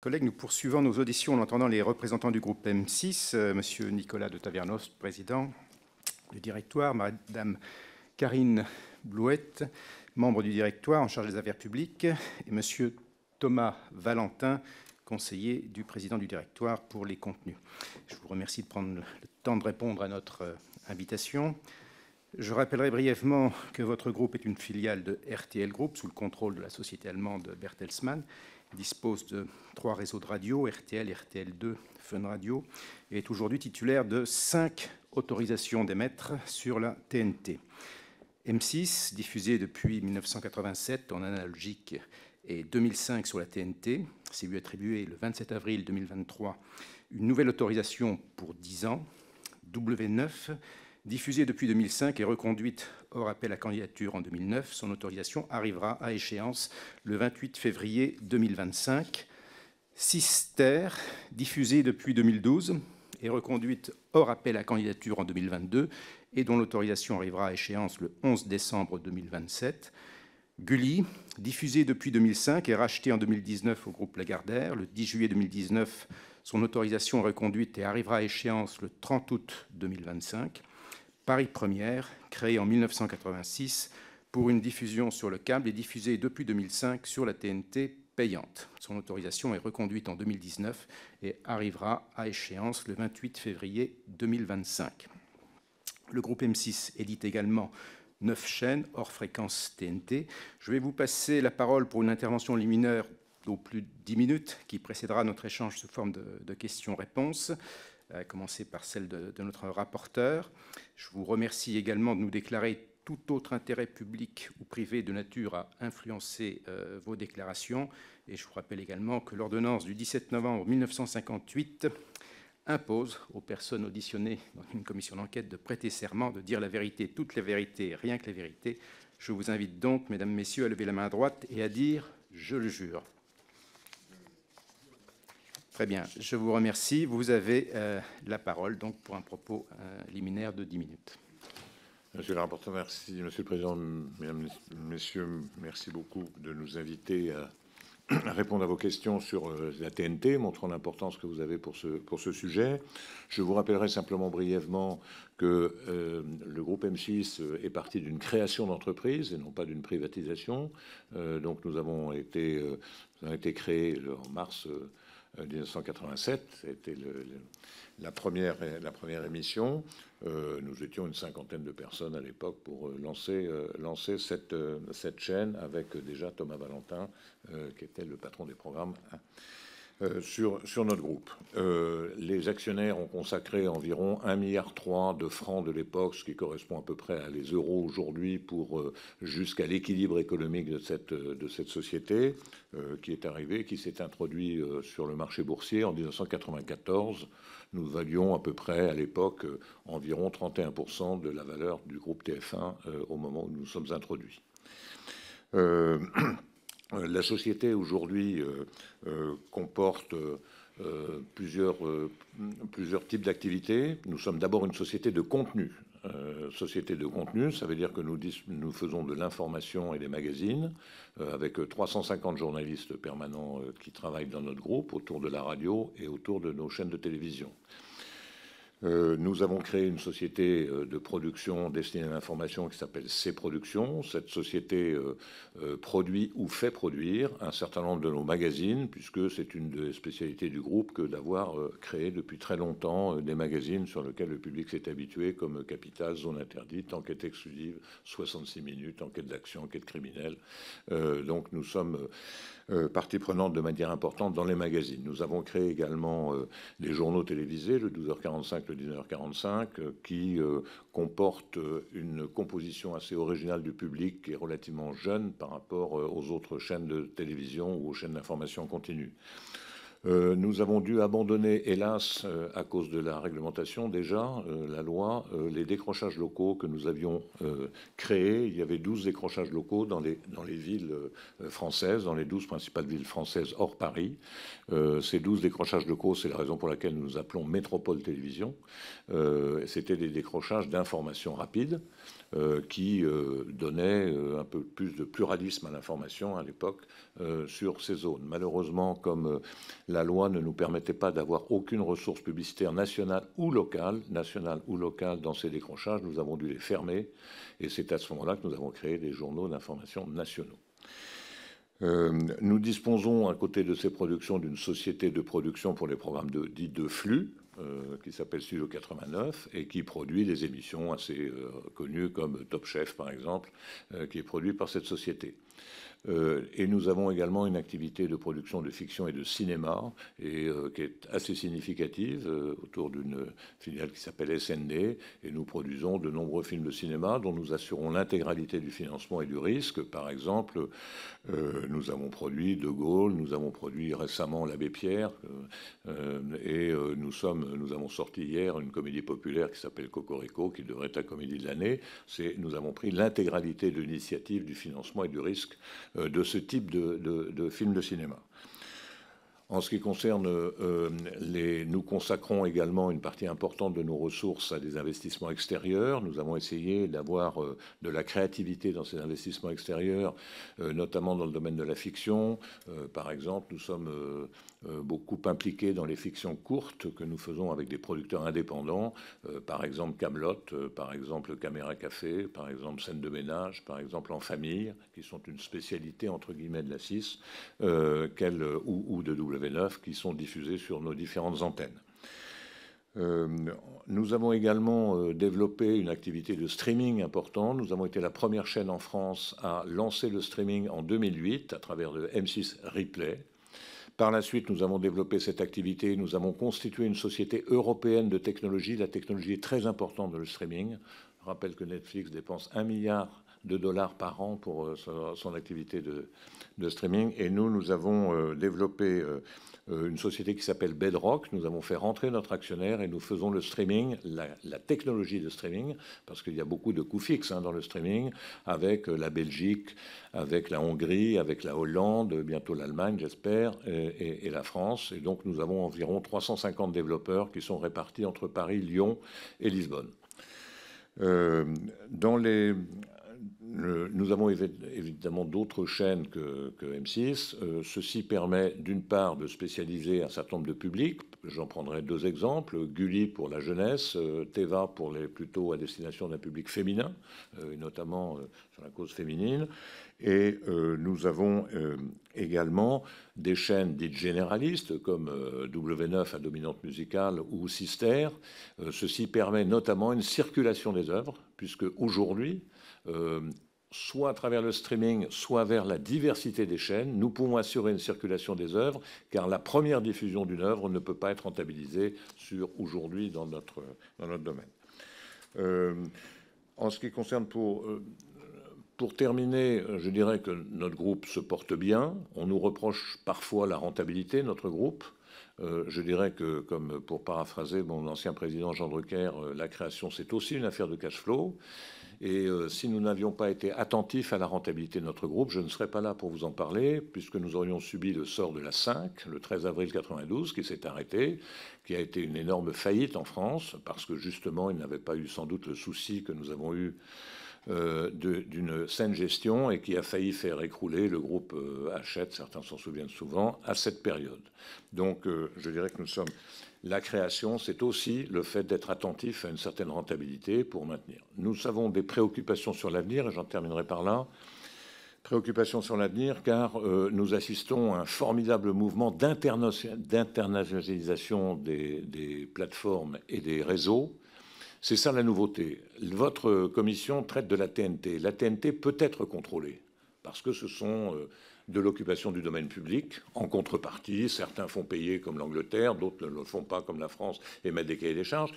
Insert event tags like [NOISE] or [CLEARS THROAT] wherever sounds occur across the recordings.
Collègues, nous poursuivons nos auditions en entendant les représentants du groupe M6, M. Euh, Monsieur Nicolas de Tavernos, président du directoire, Madame Karine Blouette, membre du directoire en charge des affaires publiques, et Monsieur Thomas Valentin, conseiller du président du directoire pour les contenus. Je vous remercie de prendre le temps de répondre à notre euh, invitation. Je rappellerai brièvement que votre groupe est une filiale de RTL Group sous le contrôle de la société allemande Bertelsmann dispose de trois réseaux de radio, RTL, RTL2, Fun Radio, et est aujourd'hui titulaire de cinq autorisations d'émettre sur la TNT. M6, diffusé depuis 1987 en analogique et 2005 sur la TNT, s'est lui attribué le 27 avril 2023 une nouvelle autorisation pour 10 ans. W9, Diffusée depuis 2005 et reconduite hors appel à candidature en 2009, son autorisation arrivera à échéance le 28 février 2025. Sister, diffusée depuis 2012 et reconduite hors appel à candidature en 2022 et dont l'autorisation arrivera à échéance le 11 décembre 2027. Gulli, diffusée depuis 2005 et rachetée en 2019 au groupe Lagardère, le 10 juillet 2019, son autorisation reconduite et arrivera à échéance le 30 août 2025. Paris Première, créée en 1986 pour une diffusion sur le câble et diffusée depuis 2005 sur la TNT payante. Son autorisation est reconduite en 2019 et arrivera à échéance le 28 février 2025. Le groupe M6 édite également neuf chaînes hors fréquence TNT. Je vais vous passer la parole pour une intervention liminaire d'au plus de 10 minutes qui précédera notre échange sous forme de questions-réponses. Euh, à commencer par celle de, notre rapporteur. Je vous remercie également de nous déclarer tout autre intérêt public ou privé de nature à influencer euh, vos déclarations. Et je vous rappelle également que l'ordonnance du 17 novembre 1958 impose aux personnes auditionnées dans une commission d'enquête de prêter serment, de dire la vérité, toutes les vérités, rien que la vérité. Je vous invite donc, mesdames, messieurs, à lever la main droite et à dire ⁇ Je le jure ⁇ Très bien, je vous remercie. Vous avez euh, la parole donc pour un propos euh, liminaire de 10 minutes. Monsieur le rapporteur, merci. Monsieur le Président, Mesdames, Messieurs, merci beaucoup de nous inviter à, répondre à vos questions sur euh, la TNT, montrant l'importance que vous avez pour ce, pour ce sujet. Je vous rappellerai simplement brièvement que le groupe M6 est parti d'une création d'entreprise et non pas d'une privatisation. donc nous avons été, nous avons été créés en mars. 1987, euh, c'était la, première, la première émission. Euh, nous étions une cinquantaine de personnes à l'époque pour euh, lancer, lancer cette, cette chaîne avec déjà Thomas Valentin, qui était le patron des programmes. Hein. Euh, sur, sur, notre groupe, euh, les actionnaires ont consacré environ 1,3 milliard de francs de l'époque, ce qui correspond à peu près à les euros aujourd'hui, pour euh, jusqu'à l'équilibre économique de cette, de cette société qui est arrivée, qui s'est introduite sur le marché boursier en 1994. Nous valions à peu près à l'époque environ 31% de la valeur du groupe TF1 au moment où nous nous sommes introduits. [CLEARS THROAT] Euh, la société aujourd'hui euh, euh, comporte plusieurs, types d'activités. Nous sommes d'abord une société de contenu. société de contenu, ça veut dire que nous, nous faisons de l'information et des magazines avec 350 journalistes permanents qui travaillent dans notre groupe autour de la radio et autour de nos chaînes de télévision. Euh, nous avons créé une société euh, de production destinée à l'information qui s'appelle C Productions. Cette société euh, produit ou fait produire un certain nombre de nos magazines, puisque c'est une des spécialités du groupe que d'avoir créé depuis très longtemps des magazines sur lesquels le public s'est habitué, comme Capital, Zone Interdite, Enquête Exclusive, 66 Minutes, Enquête d'Action, Enquête Criminelle. donc nous sommes euh, partie prenante de manière importante dans les magazines. Nous avons créé également euh, des journaux télévisés, le 12h45, le 19h45, euh, qui comportent une composition assez originale du public et relativement jeune par rapport aux autres chaînes de télévision ou aux chaînes d'information continue. Euh, nous avons dû abandonner, hélas, euh, à cause de la réglementation déjà, euh, la loi, les décrochages locaux que nous avions créés. Il y avait 12 décrochages locaux dans les, villes françaises, dans les 12 principales villes françaises hors Paris. ces 12 décrochages locaux, c'est la raison pour laquelle nous nous appelons Métropole Télévision. C'était des décrochages d'informations rapides. Euh, qui euh, donnait euh, un peu plus de pluralisme à l'information à l'époque sur ces zones. Malheureusement, comme la loi ne nous permettait pas d'avoir aucune ressource publicitaire nationale ou locale, nationale ou locale dans ces décrochages, nous avons dû les fermer. Et c'est à ce moment-là que nous avons créé des journaux d'information nationaux. Euh, nous disposons, à côté de ces productions, d'une société de production pour les programmes de, dits de flux, euh, qui s'appelle Studio 89 et qui produit des émissions assez euh, connues comme Top Chef, par exemple, qui est produit par cette société. Euh, et nous avons également une activité de production de fiction et de cinéma et, euh, qui est assez significative euh, autour d'une filiale qui s'appelle SND. Et nous produisons de nombreux films de cinéma dont nous assurons l'intégralité du financement et du risque. Par exemple, nous avons produit De Gaulle, nous avons produit récemment L'Abbé Pierre et nous, sommes, nous avons sorti hier une comédie populaire qui s'appelle Cocorico qui devrait être la comédie de l'année. nous avons pris l'intégralité de l'initiative du financement et du risque euh, de ce type de, de, de film de cinéma. En ce qui concerne euh, les, nous consacrons également une partie importante de nos ressources à des investissements extérieurs. Nous avons essayé d'avoir euh, de la créativité dans ces investissements extérieurs, notamment dans le domaine de la fiction. par exemple, nous sommes euh, beaucoup impliqués dans les fictions courtes que nous faisons avec des producteurs indépendants, euh, par exemple Camelot, euh, par exemple Caméra Café, par exemple Scène de ménage, par exemple En famille, qui sont une spécialité entre guillemets de la 6 ou, de W9, qui sont diffusés sur nos différentes antennes. nous avons également développé une activité de streaming importante. Nous avons été la première chaîne en France à lancer le streaming en 2008 à travers le M6 Replay, par la suite, nous avons développé cette activité, nous avons constitué une société européenne de technologie. La technologie est très importante dans le streaming. Je rappelle que Netflix dépense un milliard de dollars par an pour euh, son activité de, de streaming. Et nous, nous avons euh, développé euh, euh, une société qui s'appelle Bedrock. Nous avons fait rentrer notre actionnaire et nous faisons le streaming, la, technologie de streaming, parce qu'il y a beaucoup de coûts fixes hein, dans le streaming, avec euh, la Belgique, avec la Hongrie, avec la Hollande, bientôt l'Allemagne, j'espère, et, la France. Et donc nous avons environ 350 développeurs qui sont répartis entre Paris, Lyon et Lisbonne. Euh, dans les nous avons évidemment d'autres chaînes que, M6. Euh, ceci permet d'une part de spécialiser un certain nombre de publics J'en prendrai deux exemples, Gulli pour la jeunesse, euh, Teva pour les plutôt à destination d'un public féminin, euh, notamment euh, sur la cause féminine. Et nous avons également des chaînes dites généralistes comme W9 à dominante musicale ou Sister. ceci permet notamment une circulation des œuvres, puisque aujourd'hui, soit à travers le streaming, soit vers la diversité des chaînes, nous pouvons assurer une circulation des œuvres, car la première diffusion d'une œuvre ne peut pas être rentabilisée sur aujourd'hui dans notre, notre domaine. Euh, en ce qui concerne euh, pour, terminer, je dirais que notre groupe se porte bien. On nous reproche parfois la rentabilité, notre groupe. Euh, je dirais que, comme pour paraphraser mon ancien président Jean Drucker, la création, c'est aussi une affaire de cash flow. Et euh, si nous n'avions pas été attentifs à la rentabilité de notre groupe, je ne serais pas là pour vous en parler, puisque nous aurions subi le sort de la 5 le 13 avril 92, qui s'est arrêté qui a été une énorme faillite en France, parce que justement, il n'avait pas eu sans doute le souci que nous avons eu euh, d'une saine gestion et qui a failli faire écrouler le groupe Achète, euh, Hachette, certains s'en souviennent souvent, à cette période. Donc, je dirais que nous sommes la création, c'est aussi le fait d'être attentif à une certaine rentabilité pour maintenir. Nous avons des préoccupations sur l'avenir, et j'en terminerai par là. Préoccupations sur l'avenir, car euh, nous assistons à un formidable mouvement d'internationalisation des, plateformes et des réseaux. C'est ça la nouveauté. Votre commission traite de la TNT. La TNT peut être contrôlée, parce que ce sont... Euh, de l'occupation du domaine public. En contrepartie, certains font payer comme l'Angleterre, d'autres ne le font pas comme la France et mettent des cahiers des charges.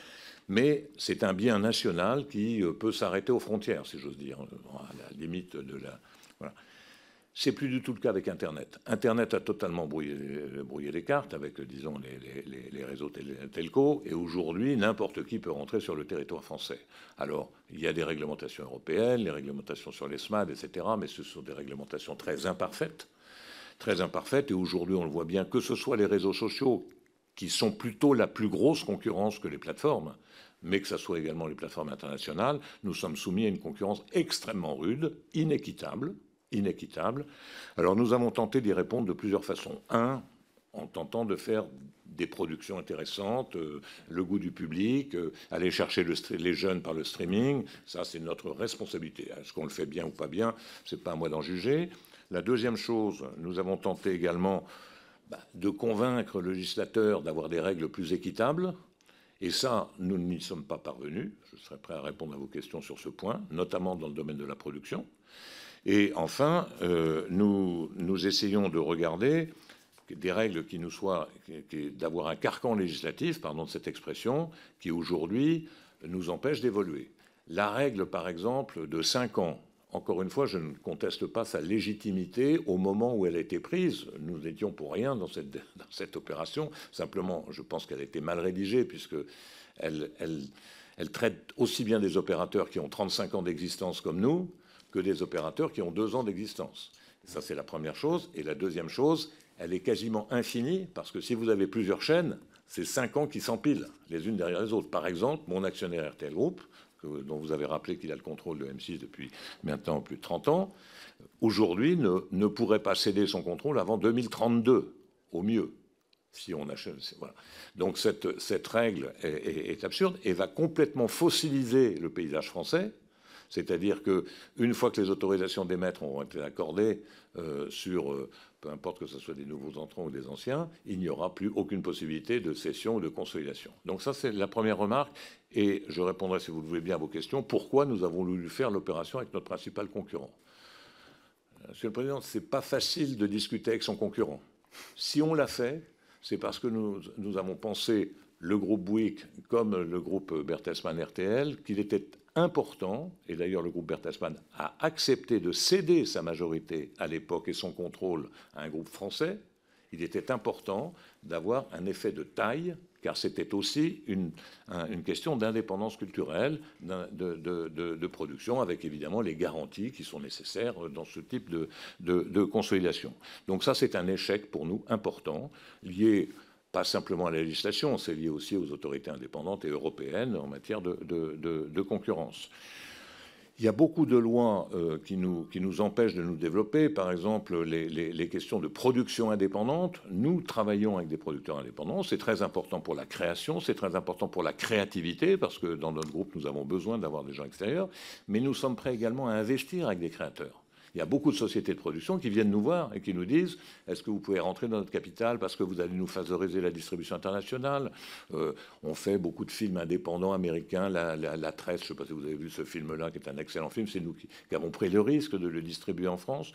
Mais c'est un bien national qui euh, peut s'arrêter aux frontières, si j'ose dire, euh, à la limite de la. C'est plus du tout le cas avec Internet. Internet a totalement brouillé, euh, les cartes avec, euh, disons, les, réseaux tel, telco. Et aujourd'hui, n'importe qui peut rentrer sur le territoire français. Alors, il y a des réglementations européennes, les réglementations sur les SMAD, etc. Mais ce sont des réglementations très imparfaites. Très imparfaites. Et aujourd'hui, on le voit bien, que ce soit les réseaux sociaux, qui sont plutôt la plus grosse concurrence que les plateformes, mais que ce soit également les plateformes internationales, nous sommes soumis à une concurrence extrêmement rude, inéquitable inéquitable. Alors nous avons tenté d'y répondre de plusieurs façons. Un, en tentant de faire des productions intéressantes, euh, le goût du public, euh, aller chercher les jeunes par le streaming, ça c'est notre responsabilité. Est-ce qu'on le fait bien ou pas bien, c'est pas à moi d'en juger. La deuxième chose, nous avons tenté également bah, de convaincre le législateur d'avoir des règles plus équitables. Et ça, nous n'y sommes pas parvenus. Je serai prêt à répondre à vos questions sur ce point, notamment dans le domaine de la production. Et enfin, euh, nous, essayons de regarder des règles qui nous soient, d'avoir un carcan législatif, pardon de cette expression, qui aujourd'hui nous empêche d'évoluer. La règle, par exemple, de 5 ans, encore une fois, je ne conteste pas sa légitimité au moment où elle a été prise. Nous n'étions pour rien dans cette, dans cette, opération. Simplement, je pense qu'elle a été mal rédigée, puisque elle traite aussi bien des opérateurs qui ont 35 ans d'existence comme nous, que des opérateurs qui ont deux ans d'existence. Ça, c'est la première chose. Et la deuxième chose, elle est quasiment infinie, parce que si vous avez plusieurs chaînes, c'est cinq ans qui s'empilent, les unes derrière les autres. Par exemple, mon actionnaire RTL Group, dont vous avez rappelé qu'il a le contrôle de M6 depuis maintenant plus de 30 ans, aujourd'hui ne, pourrait pas céder son contrôle avant 2032, au mieux. Si on achève. voilà. Donc cette, règle est absurde et va complètement fossiliser le paysage français c'est-à-dire que une fois que les autorisations d'émettre auront été accordées euh, sur, euh, peu importe que ce soit des nouveaux entrants ou des anciens, il n'y aura plus aucune possibilité de cession ou de consolidation. Donc ça, c'est la première remarque. Et je répondrai, si vous le voulez bien, à vos questions. Pourquoi nous avons voulu faire l'opération avec notre principal concurrent euh, Monsieur le Président, c'est pas facile de discuter avec son concurrent. Si on l'a fait, c'est parce que nous, nous avons pensé le groupe Bouygues comme le groupe Bertelsmann RTL, qu'il était important, et d'ailleurs le groupe Bertelsmann a accepté de céder sa majorité à l'époque et son contrôle à un groupe français, il était important d'avoir un effet de taille, car c'était aussi une, question d'indépendance culturelle, de, de, production, avec évidemment les garanties qui sont nécessaires dans ce type de, consolidation. Donc ça, c'est un échec pour nous important, lié pas simplement à la législation, c'est lié aussi aux autorités indépendantes et européennes en matière de, concurrence. Il y a beaucoup de lois euh, qui, nous, empêchent de nous développer. Par exemple, les, questions de production indépendante. Nous travaillons avec des producteurs indépendants. C'est très important pour la création, c'est très important pour la créativité, parce que dans notre groupe, nous avons besoin d'avoir des gens extérieurs. Mais nous sommes prêts également à investir avec des créateurs. Il y a beaucoup de sociétés de production qui viennent nous voir et qui nous disent est-ce que vous pouvez rentrer dans notre capital parce que vous allez nous favoriser la distribution internationale euh, On fait beaucoup de films indépendants américains, la, Tresse, je ne sais pas si vous avez vu ce film-là, qui est un excellent film, c'est nous qui avons pris le risque de le distribuer en France.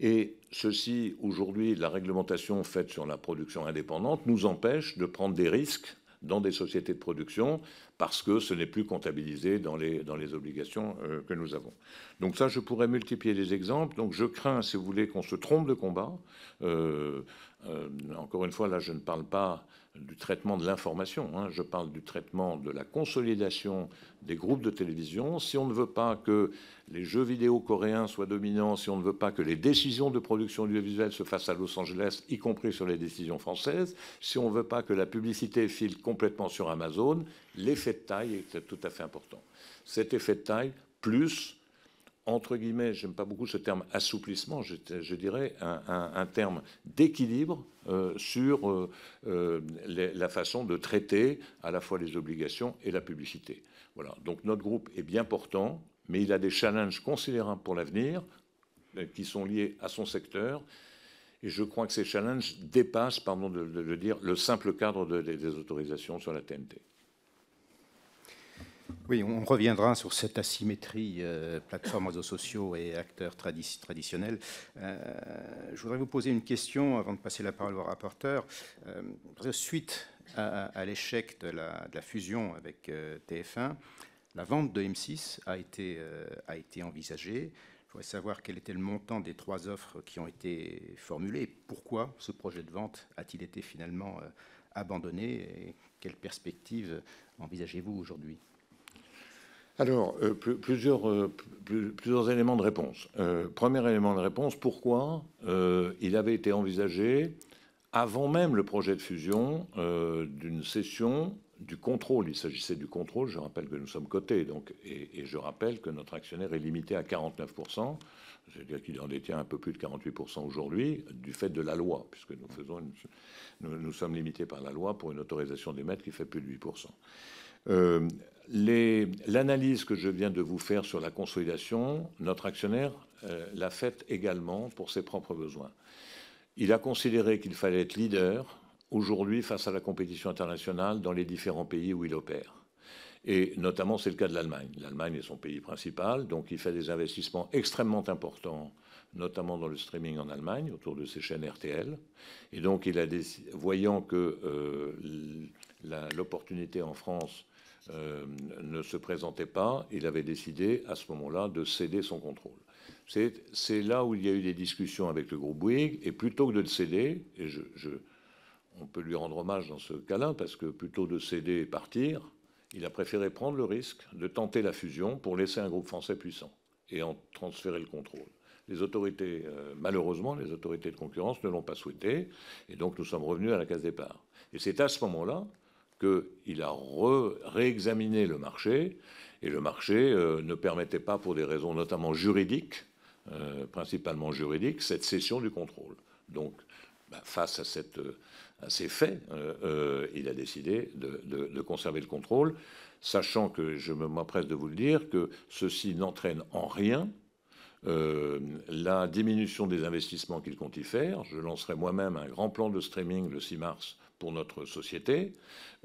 Et ceci, aujourd'hui, la réglementation faite sur la production indépendante nous empêche de prendre des risques dans des sociétés de production parce que ce n'est plus comptabilisé dans les, dans les obligations euh, que nous avons. Donc ça, je pourrais multiplier les exemples. Donc je crains, si vous voulez, qu'on se trompe de combat. Euh, euh, encore une fois, là, je ne parle pas du traitement de l'information, hein. je parle du traitement de la consolidation des groupes de télévision. Si on ne veut pas que les jeux vidéo coréens soient dominants, si on ne veut pas que les décisions de production audiovisuelle se fassent à Los Angeles, y compris sur les décisions françaises, si on ne veut pas que la publicité file complètement sur Amazon, l'effet de taille est tout à fait important. Cet effet de taille, plus entre guillemets, j'aime pas beaucoup ce terme assouplissement, je, dirais un, terme d'équilibre euh, sur euh, euh, la façon de traiter à la fois les obligations et la publicité. Voilà. Donc notre groupe est bien portant, mais il a des challenges considérables pour l'avenir qui sont liés à son secteur. Et je crois que ces challenges dépassent, pardon de, le dire, le simple cadre des autorisations sur la TNT. Oui, on reviendra sur cette asymétrie euh, plateforme, réseaux sociaux et acteurs traditionnels. Euh, je voudrais vous poser une question avant de passer la parole au rapporteur. Euh, suite à, l'échec de, la, fusion avec TF1, la vente de M6 a été, a été envisagée. Je voudrais savoir quel était le montant des trois offres qui ont été formulées pourquoi ce projet de vente a-t-il été finalement abandonné et quelles perspectives envisagez-vous aujourd'hui alors, euh, plusieurs, euh, plusieurs éléments de réponse. Euh, premier élément de réponse, pourquoi il avait été envisagé, avant même le projet de fusion, d'une cession du contrôle. Il s'agissait du contrôle, je rappelle que nous sommes cotés, donc, et, je rappelle que notre actionnaire est limité à 49%, c'est-à-dire qu'il en détient un peu plus de 48% aujourd'hui, du fait de la loi, puisque nous, faisons nous, nous, sommes limités par la loi pour une autorisation d'émettre qui fait plus de 8%. L'analyse que je viens de vous faire sur la consolidation, notre actionnaire euh, l'a faite également pour ses propres besoins. Il a considéré qu'il fallait être leader aujourd'hui face à la compétition internationale dans les différents pays où il opère. Et notamment, c'est le cas de l'Allemagne. L'Allemagne est son pays principal, donc il fait des investissements extrêmement importants, notamment dans le streaming en Allemagne, autour de ses chaînes RTL. Et donc, il a voyant que euh, l'opportunité en France euh, ne se présentait pas, il avait décidé à ce moment-là de céder son contrôle. C'est là où il y a eu des discussions avec le groupe Bouygues, et plutôt que de le céder, et je, on peut lui rendre hommage dans ce cas-là, parce que plutôt de céder et partir, il a préféré prendre le risque de tenter la fusion pour laisser un groupe français puissant et en transférer le contrôle. Les autorités, euh, malheureusement, les autorités de concurrence ne l'ont pas souhaité, et donc nous sommes revenus à la case départ. Et c'est à ce moment-là qu'il a réexaminé le marché et le marché euh, ne permettait pas, pour des raisons notamment juridiques, euh, principalement juridiques, cette cession du contrôle. Donc, bah, face euh, à, ces faits, il a décidé de, conserver le contrôle, sachant que je m'empresse de vous le dire que ceci n'entraîne en rien la diminution des investissements qu'il compte y faire. Je lancerai moi-même un grand plan de streaming le 6 mars pour notre société.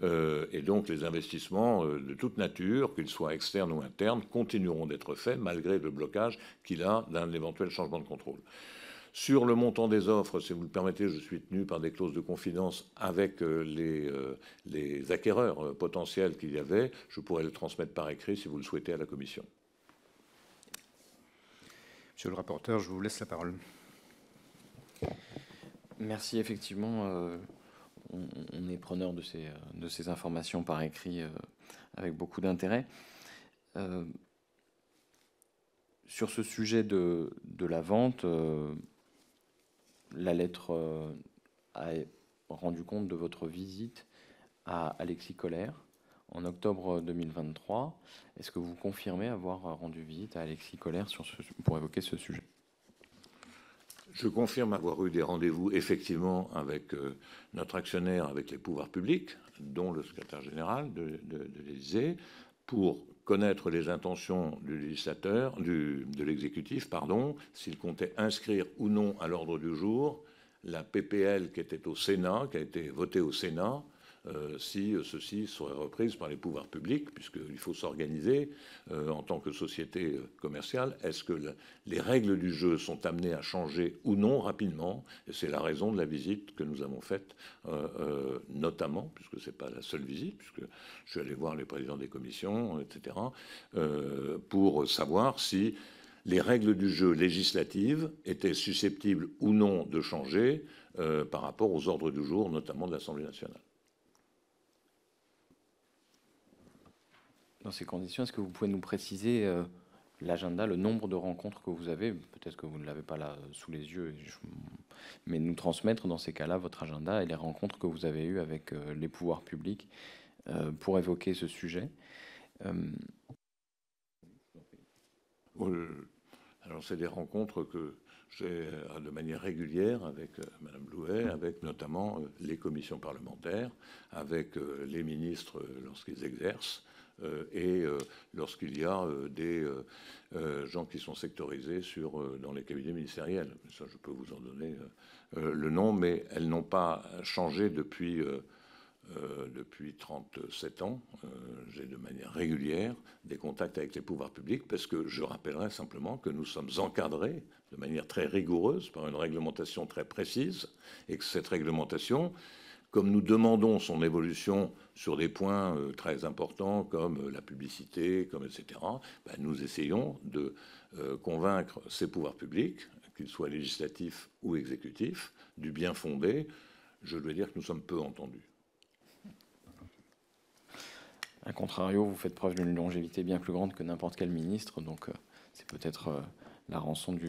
Euh, et donc les investissements euh, de toute nature, qu'ils soient externes ou internes, continueront d'être faits malgré le blocage qu'il a d'un éventuel changement de contrôle. Sur le montant des offres, si vous le permettez, je suis tenu par des clauses de confidence avec euh, les, acquéreurs potentiels qu'il y avait. Je pourrais le transmettre par écrit si vous le souhaitez à la Commission. Monsieur le rapporteur, je vous laisse la parole. Merci. Effectivement, on, est preneur de ces, euh, informations par écrit euh, avec beaucoup d'intérêt. Euh, sur ce sujet de, la vente, la lettre a rendu compte de votre visite à Alexis Collère en octobre 2023. Est-ce que vous confirmez avoir rendu visite à Alexis Collère pour évoquer ce sujet je confirme avoir eu des rendez-vous effectivement avec euh, notre actionnaire, avec les pouvoirs publics, dont le secrétaire général de, de, l'Élysée, pour connaître les intentions du législateur, de l'exécutif, pardon, s'il comptait inscrire ou non à l'ordre du jour la PPL qui était au Sénat, qui a été votée au Sénat, euh, si ceci serait reprise par les pouvoirs publics, puisqu'il faut s'organiser euh, en tant que société commerciale. Est-ce que les règles du jeu sont amenées à changer ou non rapidement C'est la raison de la visite que nous avons faite, euh, notamment, puisque ce n'est pas la seule visite, puisque je suis allé voir les présidents des commissions, etc., pour savoir si les règles du jeu législatives étaient susceptibles ou non de changer par rapport aux ordres du jour, notamment de l'Assemblée nationale. Dans ces conditions, est-ce que vous pouvez nous préciser euh, l'agenda, le nombre de rencontres que vous avez Peut-être que vous ne l'avez pas là euh, sous les yeux, mais nous transmettre dans ces cas-là votre agenda et les rencontres que vous avez eues avec euh, les pouvoirs publics pour évoquer ce sujet. Alors, c'est des rencontres que j'ai de manière régulière avec Madame Blouet, mmh. avec notamment les commissions parlementaires, avec les ministres lorsqu'ils exercent, euh, et euh, lorsqu'il y a euh, des gens qui sont sectorisés sur, dans les cabinets ministériels. je peux vous en donner le nom, mais elles n'ont pas changé depuis, depuis 37 ans. J'ai de manière régulière des contacts avec les pouvoirs publics parce que je rappellerai simplement que nous sommes encadrés de manière très rigoureuse par une réglementation très précise et que cette réglementation, comme nous demandons son évolution, sur des points euh, très importants comme euh, la publicité, comme etc., bah, nous essayons de euh, convaincre ces pouvoirs publics, qu'ils soient législatifs ou exécutifs, du bien fondé. Je dois dire que nous sommes peu entendus. A contrario, vous faites preuve d'une longévité bien plus grande que n'importe quel ministre, donc c'est peut-être la rançon du,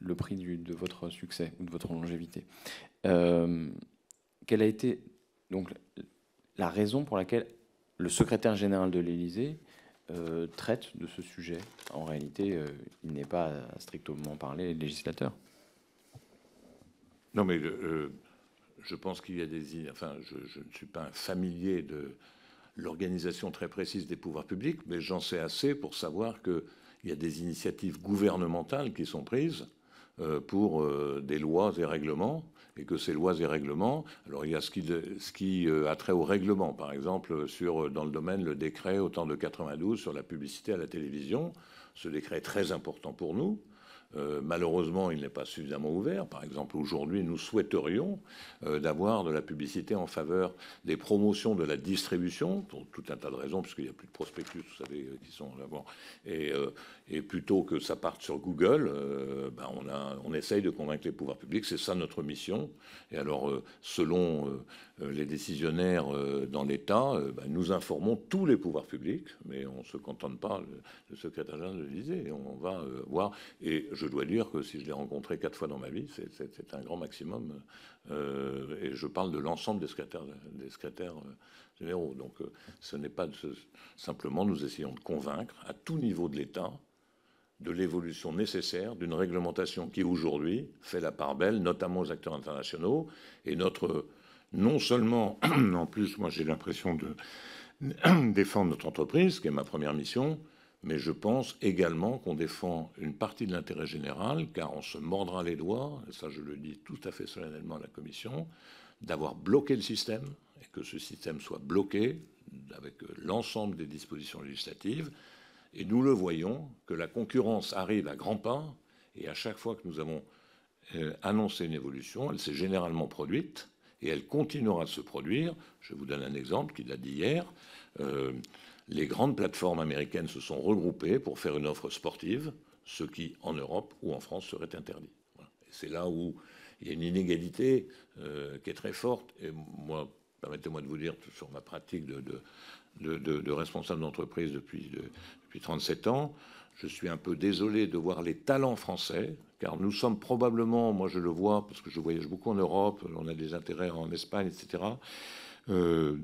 le prix de votre succès ou de votre longévité. quelle a été donc la raison pour laquelle le secrétaire général de l'Élysée euh, traite de ce sujet. En réalité, euh, il n'est pas strictement parlé législateur. Non, mais euh, je pense qu'il y a des... Enfin, je, je, ne suis pas un familier de l'organisation très précise des pouvoirs publics, mais j'en sais assez pour savoir qu'il y a des initiatives gouvernementales qui sont prises euh, pour euh, des lois et règlements, et que ces lois et règlements, alors il y a ce qui, ce qui euh, a trait au règlement, par exemple, sur, dans le domaine, le décret au temps de 92 sur la publicité à la télévision, ce décret est très important pour nous, malheureusement, il n'est pas suffisamment ouvert. Par exemple, aujourd'hui, nous souhaiterions d'avoir de la publicité en faveur des promotions de la distribution, pour tout un tas de raisons, puisqu'il n'y a plus de prospectus, vous savez, qui sont en avant. Et, et plutôt que ça parte sur Google, euh, ben, on, essaye de convaincre les pouvoirs publics, c'est ça notre mission. Et alors, euh, selon euh, les décisionnaires dans l'État, ben, nous informons tous les pouvoirs publics, mais on ne se contente pas, de ce secrétaire général le disait, on va voir. Et je dois dire que si je l'ai rencontré quatre fois dans ma vie, c'est un grand maximum. et je parle de l'ensemble des secrétaires, des généraux. Donc, ce n'est pas simplement nous essayons de convaincre à tout niveau de l'État de l'évolution nécessaire d'une réglementation qui aujourd'hui fait la part belle, notamment aux acteurs internationaux. Et notre, non seulement, [CLEARS THROAT] en plus, moi j'ai l'impression de [CLEARS THROAT] défendre notre entreprise, qui est ma première mission, mais je pense également qu'on défend une partie de l'intérêt général, car on se mordra les doigts, et ça je le dis tout à fait solennellement à la Commission, d'avoir bloqué le système, et que ce système soit bloqué avec l'ensemble des dispositions législatives. Et nous le voyons, que la concurrence arrive à grands pas, et à chaque fois que nous avons euh, annoncé une évolution, elle s'est généralement produite, et elle continuera de se produire. Je vous donne un exemple qui l'a dit hier. Euh, les grandes plateformes américaines se sont regroupées pour faire une offre sportive, ce qui, en Europe ou en France, serait interdit. C'est là où il y a une inégalité euh, qui est très forte. Et moi, permettez-moi de vous dire, sur ma pratique de, de, de, responsable d'entreprise depuis, depuis 37 ans. Je suis un peu désolé de voir les talents français, car nous sommes probablement, moi je le vois, parce que je voyage beaucoup en Europe, on a des intérêts en Espagne, etc. Euh,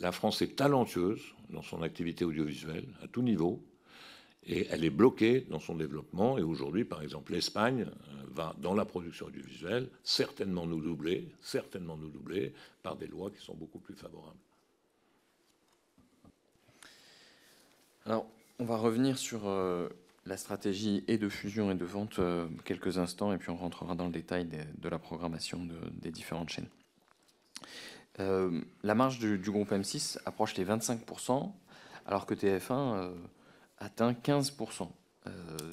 la France est talentueuse dans son activité audiovisuelle, à tout niveau, et elle est bloquée dans son développement. Et aujourd'hui, par exemple, l'Espagne euh, va, dans la production audiovisuelle, certainement nous doubler, certainement nous doubler, par des lois qui sont beaucoup plus favorables. Alors, on va revenir sur euh, la stratégie et de fusion et de vente euh, quelques instants, et puis on rentrera dans le détail de la programmation des différentes chaînes. Euh, la marge du, du, groupe M6 approche les 25%, alors que TF1 atteint 15%.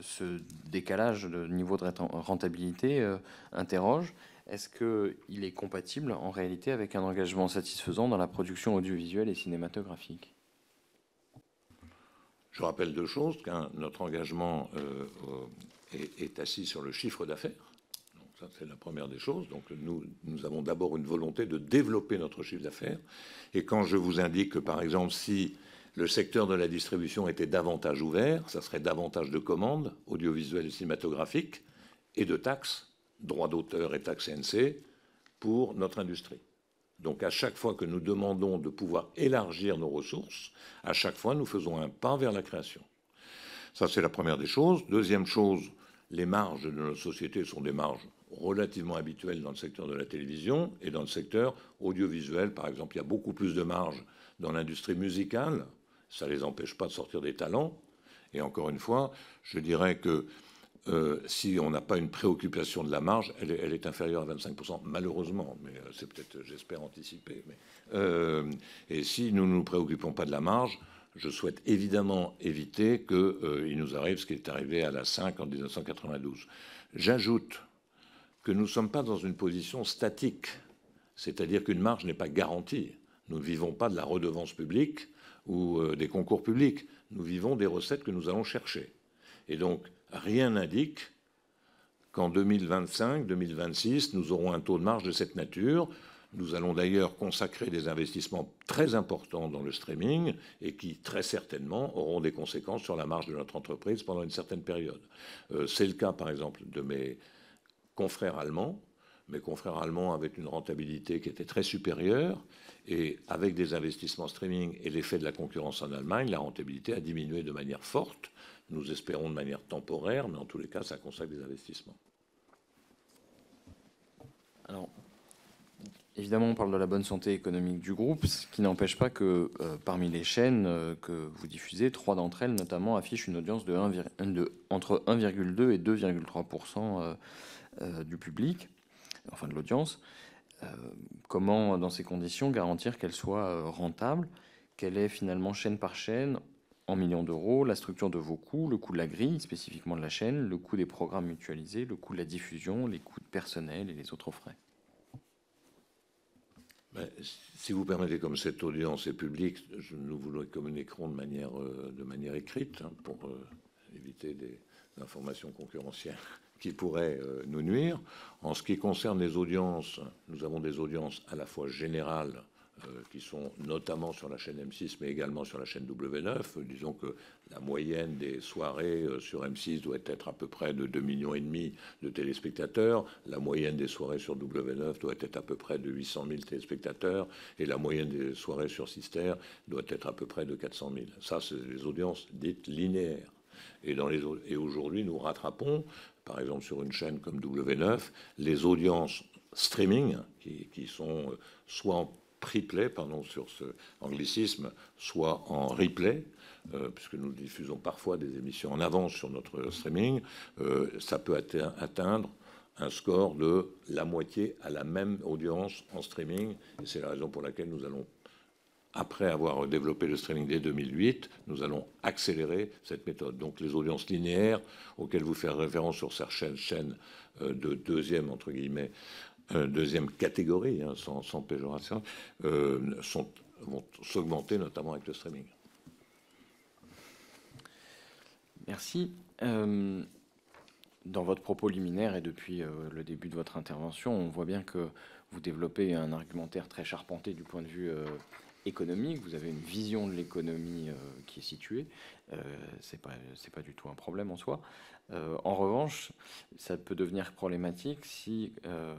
ce décalage de niveau de rentabilité interroge. Est-ce qu'il est compatible en réalité avec un engagement satisfaisant dans la production audiovisuelle et cinématographique je rappelle deux choses, qu'un, notre engagement euh, est, assis sur le chiffre d'affaires. c'est la première des choses. Donc nous, nous avons d'abord une volonté de développer notre chiffre d'affaires. Et quand je vous indique que, par exemple, si le secteur de la distribution était davantage ouvert, ça serait davantage de commandes audiovisuelles et cinématographiques et de taxes, droits d'auteur et taxes NC, pour notre industrie. Donc à chaque fois que nous demandons de pouvoir élargir nos ressources, à chaque fois nous faisons un pas vers la création. Ça c'est la première des choses. Deuxième chose, les marges de nos sociétés sont des marges relativement habituelles dans le secteur de la télévision et dans le secteur audiovisuel. Par exemple, il y a beaucoup plus de marges dans l'industrie musicale. Ça ne les empêche pas de sortir des talents. Et encore une fois, je dirais que euh, si on n'a pas une préoccupation de la marge, elle est, inférieure à 25%, malheureusement, mais euh, c'est peut-être, euh, j'espère, anticipé. Mais, et si nous ne nous préoccupons pas de la marge, je souhaite évidemment éviter qu'il il nous arrive ce qui est arrivé à la 5 en 1992. J'ajoute que nous ne sommes pas dans une position statique, c'est-à-dire qu'une marge n'est pas garantie. Nous ne vivons pas de la redevance publique ou des concours publics, nous vivons des recettes que nous allons chercher. Et donc, rien n'indique qu'en 2025-2026, nous aurons un taux de marge de cette nature. Nous allons d'ailleurs consacrer des investissements très importants dans le streaming et qui, très certainement, auront des conséquences sur la marge de notre entreprise pendant une certaine période. Euh, c'est le cas, par exemple, de mes confrères allemands. Mes confrères allemands avaient une rentabilité qui était très supérieure et avec des investissements streaming et l'effet de la concurrence en Allemagne, la rentabilité a diminué de manière forte nous espérons de manière temporaire, mais en tous les cas, ça consacre des investissements. Alors, évidemment, on parle de la bonne santé économique du groupe, ce qui n'empêche pas que euh, parmi les chaînes euh, que vous diffusez, trois d'entre elles notamment affichent une audience de, entre 1,2 et 2,3% euh, du public, enfin de l'audience. comment, dans ces conditions, garantir qu'elle soit rentable Quelle est finalement chaîne par chaîne en millions d'euros la structure de vos coûts, le coût de la grille, spécifiquement de la chaîne, le coût des programmes mutualisés, le coût de la diffusion, les coûts de personnel et les autres frais. Ben, si vous permettez, comme cette audience est publique, je, nous vous le communiquerons de manière, euh, de manière écrite hein, pour euh, éviter des informations concurrentielles [LAUGHS] qui pourraient euh, nous nuire. En ce qui concerne les audiences, nous avons des audiences à la fois générales euh, qui sont notamment sur la chaîne M6, mais également sur la chaîne W9. Disons que la moyenne des soirées euh, sur M6 doit être à peu près de 2,5 millions et demi de téléspectateurs. La moyenne des soirées sur W9 doit être à peu près de 800 000 téléspectateurs. Et la moyenne des soirées sur Sister doit être à peu près de 400 000. Ça, c'est les audiences dites linéaires. Et, et aujourd'hui, nous rattrapons, par exemple sur une chaîne comme W9, les audiences streaming, qui, qui sont euh, soit en replay, pardon, sur ce anglicisme, soit en replay, euh, puisque nous diffusons parfois des émissions en avance sur notre streaming, euh, ça peut atteindre, atteindre un score de la moitié à la même audience en streaming. Et c'est la raison pour laquelle nous allons, après avoir développé le streaming dès 2008, nous allons accélérer cette méthode. Donc les audiences linéaires auxquelles vous faites référence sur certaines chaînes euh, de deuxième, entre guillemets, euh, deuxième catégorie, hein, sans, péjoration, euh, sont, vont s'augmenter, notamment avec le streaming. Merci. Euh, dans votre propos liminaire et depuis le début de votre intervention, on voit bien que vous développez un argumentaire très charpenté du point de vue économique, vous avez une vision de l'économie euh, qui est située, euh, c'est pas pas du tout un problème en soi. Euh, en revanche, ça peut devenir problématique si, euh,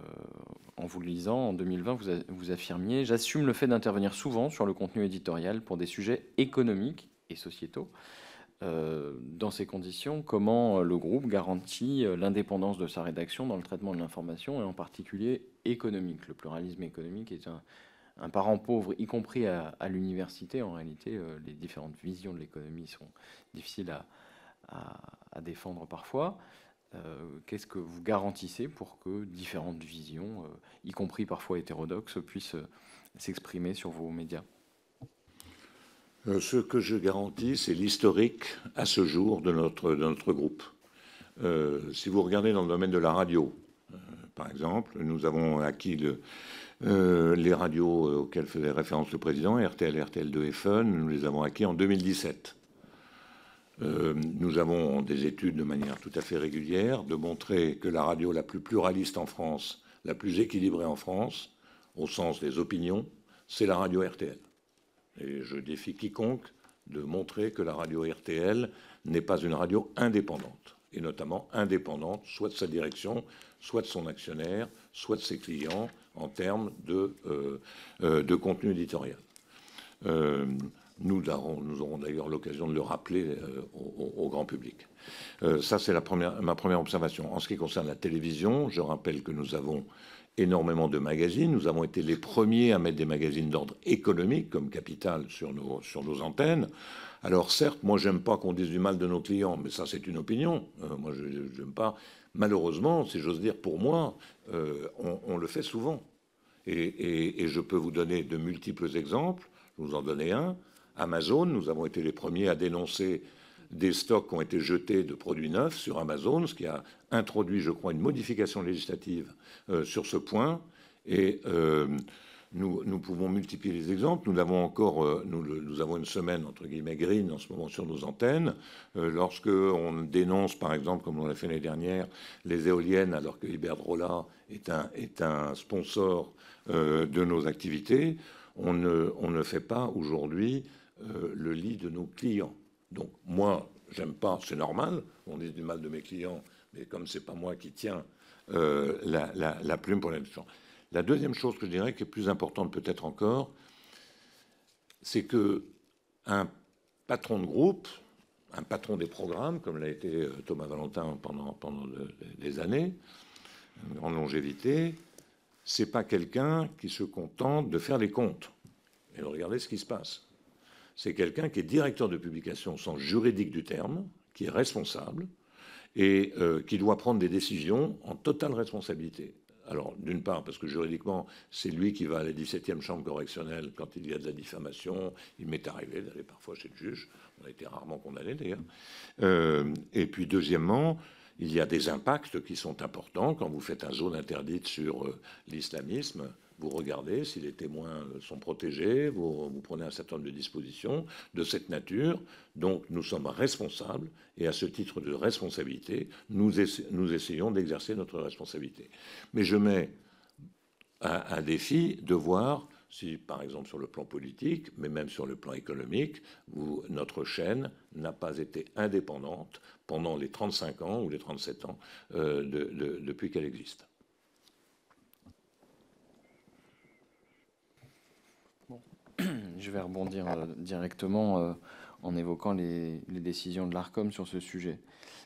en vous lisant en 2020, vous, vous affirmiez j'assume le fait d'intervenir souvent sur le contenu éditorial pour des sujets économiques et sociétaux. dans ces conditions, comment le groupe garantit l'indépendance de sa rédaction dans le traitement de l'information et en particulier économique Le pluralisme économique est un, un parent pauvre, y compris à, l'université, en réalité, euh, les différentes visions de l'économie sont difficiles à, défendre parfois. Euh, qu'est-ce que vous garantissez pour que différentes visions, euh, y compris parfois hétérodoxes, puissent s'exprimer sur vos médias Ce que je garantis, c'est l'historique à ce jour de notre, de notre groupe. si vous regardez dans le domaine de la radio, par exemple, nous avons acquis le, euh, les radios euh, auxquelles faisait référence le président, RTL, RTL2 et nous les avons acquis en 2017. Euh, nous avons des études de manière tout à fait régulière de montrer que la radio la plus pluraliste en France, la plus équilibrée en France, au sens des opinions, c'est la radio RTL. Et je défie quiconque de montrer que la radio RTL n'est pas une radio indépendante et notamment indépendante, soit de sa direction, soit de son actionnaire, soit de ses clients en termes de, euh, euh, de contenu éditorial. Euh, nous, aurons, nous aurons d'ailleurs l'occasion de le rappeler au, grand public. ça, c'est ma première observation. En ce qui concerne la télévision, je rappelle que nous avons énormément de magazines. Nous avons été les premiers à mettre des magazines d'ordre économique comme capital sur nos, sur nos antennes. Alors certes, moi j'aime pas qu'on dise du mal de nos clients, mais ça c'est une opinion. Euh, moi je n'aime pas. Malheureusement, si j'ose dire, pour moi, euh, on, le fait souvent. Et, je peux vous donner de multiples exemples. Je vous en donner un. Amazon, nous avons été les premiers à dénoncer des stocks qui ont été jetés de produits neufs sur Amazon, ce qui a introduit, je crois, une modification législative euh, sur ce point. Et nous, pouvons multiplier les exemples. Nous avons encore, euh, nous, avons une semaine entre guillemets green en ce moment sur nos antennes. Lorsqu'on euh, lorsque on dénonce, par exemple, comme on l'a fait l'année dernière, les éoliennes, alors que Iberdrola est un, est un sponsor euh, de nos activités, on ne, fait pas aujourd'hui le lit de nos clients. Donc moi, j'aime pas, c'est normal. On dit du mal de mes clients, mais comme c'est pas moi qui tiens la, la, plume pour les la deuxième chose que je dirais, qui est plus importante peut-être encore, c'est que un patron de groupe, un patron des programmes, comme l'a été euh, Thomas Valentin pendant, des années, en grande longévité, c'est pas quelqu'un qui se contente de faire les comptes et de regarder ce qui se passe. C'est quelqu'un qui est directeur de publication au sens juridique du terme, qui est responsable et euh, qui doit prendre des décisions en totale responsabilité. Alors, d'une part, parce que juridiquement, c'est lui qui va à la 17e chambre correctionnelle quand il y a de la diffamation. Il m'est arrivé d'aller parfois chez le juge. On a été rarement condamné, d'ailleurs. Euh, et puis, deuxièmement, il y a des impacts qui sont importants quand vous faites un zone interdite sur euh, l'islamisme. Vous regardez si les témoins sont protégés, vous, prenez un certain nombre de dispositions de cette nature. Donc nous sommes responsables et à ce titre de responsabilité, nous, nous essayons d'exercer notre responsabilité. Mais je mets un, défi de voir si, par exemple, sur le plan politique, mais même sur le plan économique, notre chaîne n'a pas été indépendante pendant les 35 ans ou les 37 ans euh, depuis qu'elle existe. [CLEARS THROAT] Je vais rebondir euh, directement euh, en évoquant les, décisions de l'ARCOM sur ce sujet.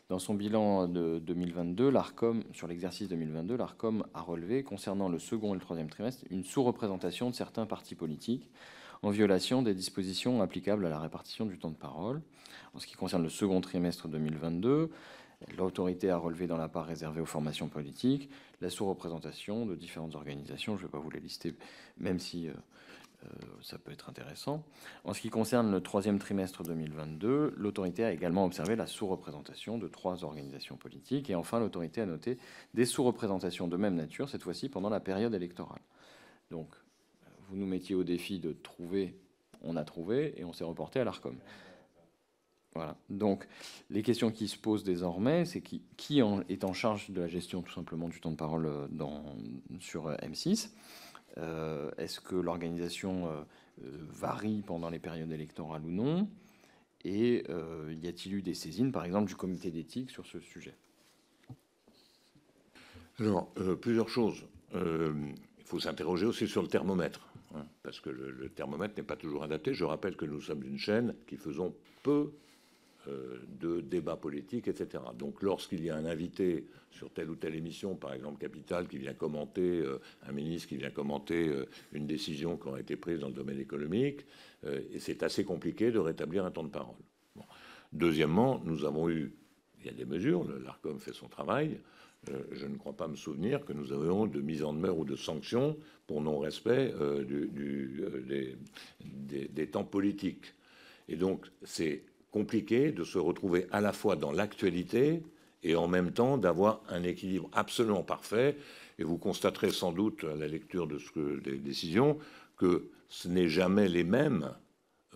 Dans son bilan de 2022, l'ARCOM, sur l'exercice 2022, l'ARCOM a relevé, concernant le second et le troisième trimestre, une sous-représentation de certains partis politiques en violation des dispositions applicables à la répartition du temps de parole. En ce qui concerne le second trimestre 2022, l'autorité a relevé dans la part réservée aux formations politiques la sous-représentation de différentes organisations, je ne vais pas vous les lister, même si euh, euh, ça peut être intéressant. En ce qui concerne le troisième trimestre 2022, l'autorité a également observé la sous-représentation de trois organisations politiques. Et enfin, l'autorité a noté des sous-représentations de même nature, cette fois-ci pendant la période électorale. Donc, vous nous mettiez au défi de trouver, on a trouvé, et on s'est reporté à l'ARCOM. Voilà. Donc, les questions qui se posent désormais, c'est qui, est en charge de la gestion tout simplement du temps de parole euh, sur euh, M6 euh, est-ce que l'organisation euh, euh, varie pendant les périodes électorales ou non Et y a-t-il eu des saisines, par exemple, du comité d'éthique sur ce sujet Alors, plusieurs choses. Il faut s'interroger aussi sur le thermomètre hein, parce que le, thermomètre n'est pas toujours adapté. Je rappelle que nous sommes une chaîne qui faisons peu euh, de débats politiques, etc. Donc lorsqu'il y a un invité sur telle ou telle émission, par exemple Capital, qui vient commenter, euh, un ministre qui vient commenter euh, une décision qui aurait été prise dans le domaine économique, et c'est assez compliqué de rétablir un temps de parole. Deuxièmement, nous avons eu, il y a des mesures, l'ARCOM fait son travail, je ne crois pas me souvenir que nous avions de mise en demeure ou de sanctions pour non-respect des temps politiques. Et donc c'est compliqué de se retrouver à la fois dans l'actualité et en même temps d'avoir un équilibre absolument parfait. Et vous constaterez sans doute à la lecture de ce, des décisions que ce n'est jamais les mêmes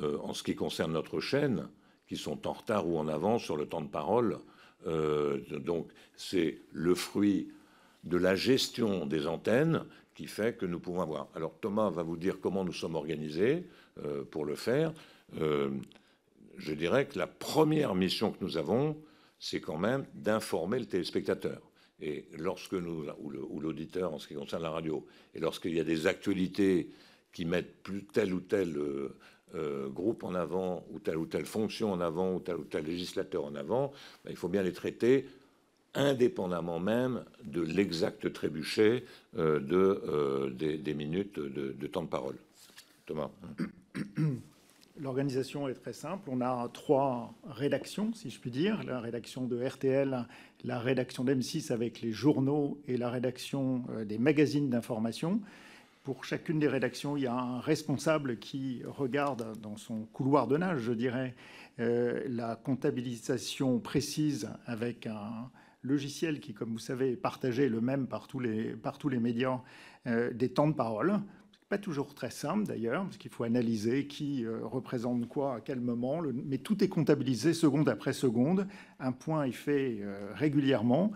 euh, en ce qui concerne notre chaîne qui sont en retard ou en avance sur le temps de parole. Euh, donc c'est le fruit de la gestion des antennes qui fait que nous pouvons avoir. Alors Thomas va vous dire comment nous sommes organisés euh, pour le faire je dirais que la première mission que nous avons, c'est quand même d'informer le téléspectateur. Et lorsque nous, ou l'auditeur en ce qui concerne la radio, et lorsqu'il y a des actualités qui mettent plus tel ou tel euh, euh, groupe en avant, ou telle ou telle fonction en avant, ou tel ou tel législateur en avant, ben, il faut bien les traiter indépendamment même de l'exact trébuchet euh, de, des, minutes de temps de parole. Thomas. [CLEARS THROAT] L'organisation est très simple. On a trois rédactions, si je puis dire. La rédaction de RTL, la rédaction d'M6 avec les journaux et la rédaction euh, des magazines d'information. Pour chacune des rédactions, il y a un responsable qui regarde dans son couloir de nage, je dirais, euh, la comptabilisation précise avec un, logiciel qui, comme vous savez, est partagé le même par tous les, médias, euh, des temps de parole pas toujours très simple d'ailleurs, parce qu'il faut analyser qui euh, représente quoi à quel moment, mais tout est comptabilisé seconde après seconde. Un point est fait euh, régulièrement.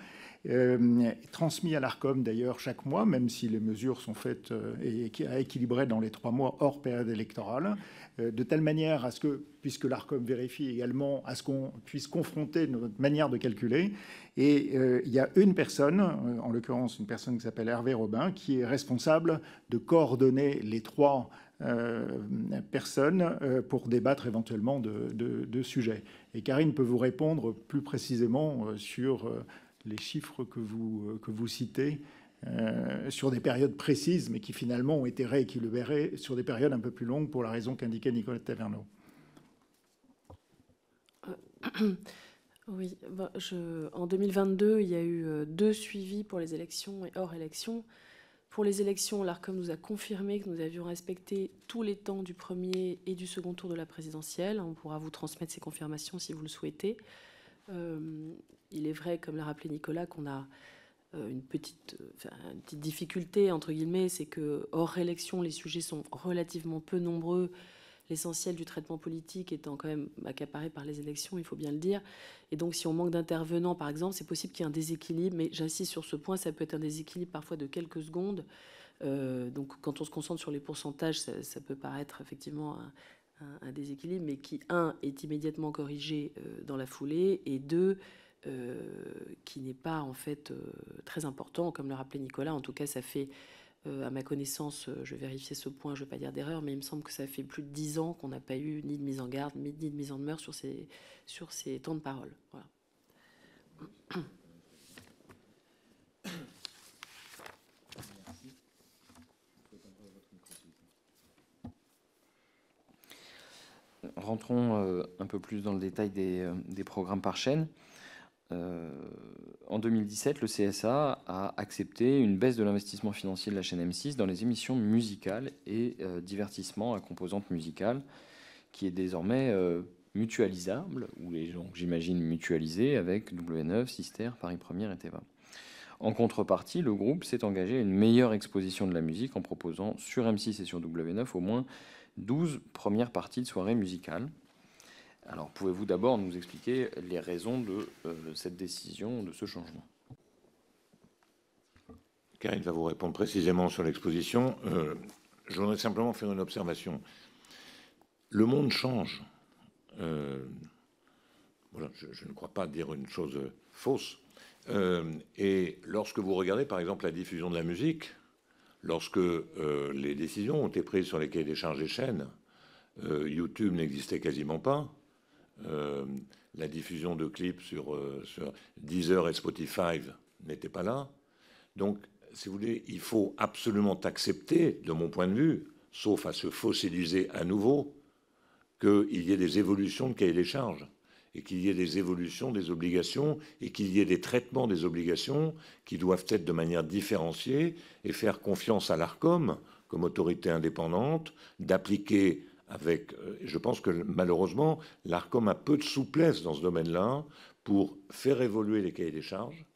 Euh, transmis à l'ARCOM d'ailleurs chaque mois, même si les mesures sont faites euh, et à équilibrer dans les trois mois hors période électorale, euh, de telle manière à ce que, puisque l'ARCOM vérifie également, à ce qu'on puisse confronter notre manière de calculer. Et il y a une personne, en l'occurrence une personne qui s'appelle Hervé Robin, qui est responsable de coordonner les trois personnes pour débattre éventuellement de, de, sujets. Et Karine peut vous répondre plus précisément sur les chiffres que vous, euh, que vous citez euh, sur des périodes précises, mais qui finalement ont été rééquilibrés sur des périodes un peu plus longues pour la raison qu'indiquait Nicolas Taverneau. Euh, [CLEARS THROAT] oui, bah, je, en 2022, il y a eu deux suivis pour les élections et hors élections. Pour les élections, l'ARCOM nous a confirmé que nous avions respecté tous les temps du premier et du second tour de la présidentielle. On pourra vous transmettre ces confirmations si vous le souhaitez. Il est vrai, comme l'a rappelé Nicolas, qu'on a euh, euh, une petite, difficulté, entre guillemets, c'est que hors élection, les sujets sont relativement peu nombreux. L'essentiel du traitement politique étant quand même accaparé par les élections, il faut bien le dire. Et donc, si on manque d'intervenants, par exemple, c'est possible qu'il y ait un déséquilibre, mais j'insiste sur ce point, ça peut être un déséquilibre parfois de quelques secondes. Euh, donc, quand on se concentre sur les pourcentages, ça, peut paraître effectivement un, déséquilibre, mais qui, un, est immédiatement corrigé dans la foulée, et deux, euh, qui n'est pas en fait euh, très important, comme le rappelait Nicolas. En tout cas, ça fait euh, à ma connaissance, je vais ce point, je ne vais pas dire d'erreur, mais il me semble que ça fait plus de dix ans qu'on n'a pas eu ni de mise en garde, ni de mise en demeure sur ces, sur ces temps de parole. Rentrons un peu plus dans le détail des, des programmes par chaîne. Euh, en 2017, le CSA a accepté une baisse de l'investissement financier de la chaîne M6 dans les émissions musicales et euh, divertissements à composantes musicales, qui est désormais euh, mutualisable, ou les gens, j'imagine, mutualisés avec W9, Sister, Paris Première et Teva. En contrepartie, le groupe s'est engagé à une meilleure exposition de la musique en proposant sur M6 et sur W9 au moins 12 premières parties de soirées musicales. Alors, pouvez-vous d'abord nous expliquer les raisons de euh, cette décision, de ce changement Karine va vous répondre précisément sur l'exposition. Euh, je voudrais simplement faire une observation. Le monde change. Euh, je, ne crois pas dire une chose fausse. et lorsque vous regardez, par exemple, la diffusion de la musique, lorsque les décisions ont été prises sur les cahiers des des chaînes, YouTube n'existait quasiment pas. Euh, la diffusion de clips sur, euh, sur Deezer et Spotify n'était pas là. Donc, si vous voulez, il faut absolument accepter, de mon point de vue, sauf à se fossiliser à nouveau, qu'il y ait des évolutions de cahier des charges et qu'il y ait des évolutions des obligations et qu'il y ait des traitements des obligations qui doivent être de manière différenciée et faire confiance à l'ARCOM comme autorité indépendante d'appliquer avec, euh, je pense que malheureusement, l'ARCOM a peu de souplesse dans ce domaine-là pour faire évoluer les cahiers des charges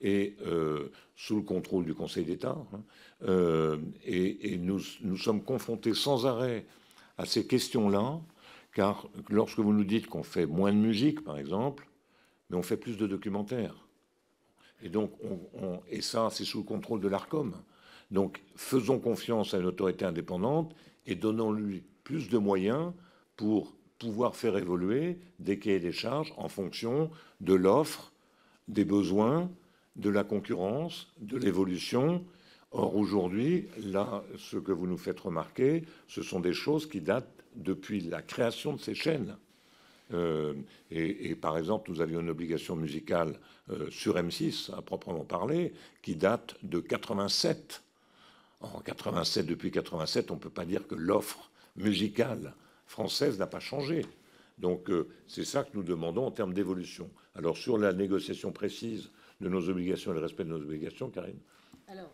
et euh, sous le contrôle du Conseil d'État. Hein, euh, et, nous, nous, sommes confrontés sans arrêt à ces questions-là, car lorsque vous nous dites qu'on fait moins de musique, par exemple, mais on fait plus de documentaires. Et donc, on, et ça, c'est sous le contrôle de l'ARCOM. Donc, faisons confiance à une autorité indépendante et donnons-lui plus de moyens pour pouvoir faire évoluer des et des charges en fonction de l'offre, des besoins, de la concurrence, de l'évolution. Or, aujourd'hui, là, ce que vous nous faites remarquer, ce sont des choses qui datent depuis la création de ces chaînes. Euh, et, par exemple, nous avions une obligation musicale euh, sur M6, à proprement parler, qui date de 87. En 87, depuis 87, on ne peut pas dire que l'offre musicale française n'a pas changé. Donc euh, c'est ça que nous demandons en termes d'évolution. Alors sur la négociation précise de nos obligations et le respect de nos obligations, Karine Alors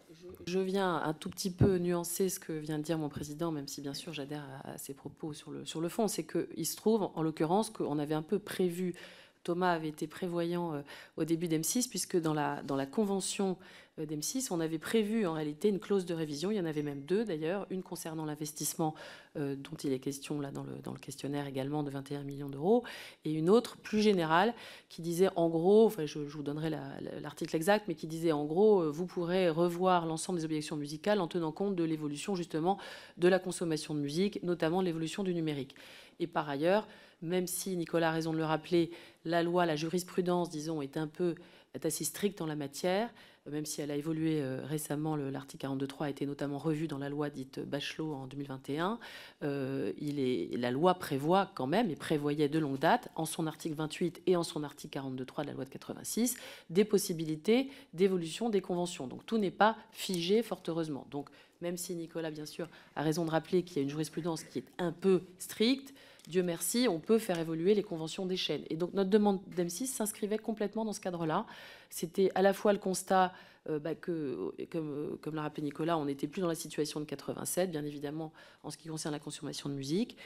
je, viens un tout petit peu nuancer ce que vient de dire mon président, même si bien sûr j'adhère à, ses propos sur le, sur le fond. C'est qu'il se trouve en l'occurrence qu'on avait un peu prévu Thomas avait été prévoyant euh, au début d'M6, puisque dans la, dans la convention euh, d'M6, on avait prévu en réalité une clause de révision. Il y en avait même deux d'ailleurs, une concernant l'investissement euh, dont il est question là dans le, dans le questionnaire également de 21 millions d'euros, et une autre plus générale qui disait en gros, enfin, je, vous donnerai l'article exact, mais qui disait en gros, vous pourrez revoir l'ensemble des objections musicales en tenant compte de l'évolution justement de la consommation de musique, notamment l'évolution du numérique. Et par ailleurs, même si Nicolas a raison de le rappeler, la loi, la jurisprudence, disons, est un peu assez stricte en la matière, même si elle a évolué euh, récemment, l'article 42.3 a été notamment revu dans la loi dite Bachelot en 2021. Euh, la loi prévoit quand même, et prévoyait de longue date, en son article 28 et en son article 42.3 de la loi de 86, des possibilités d'évolution des conventions. Donc tout n'est pas figé, fort heureusement. Donc même si Nicolas, bien sûr, a raison de rappeler qu'il y a une jurisprudence qui est un peu stricte, Dieu merci, on peut faire évoluer les conventions des chaînes. Et donc notre demande d'M6 s'inscrivait complètement dans ce cadre-là. C'était à la fois le constat euh, bah, que, euh, euh, comme, l'a rappelé Nicolas, on n'était plus dans la situation de 87, bien évidemment, en ce qui concerne la consommation de musique.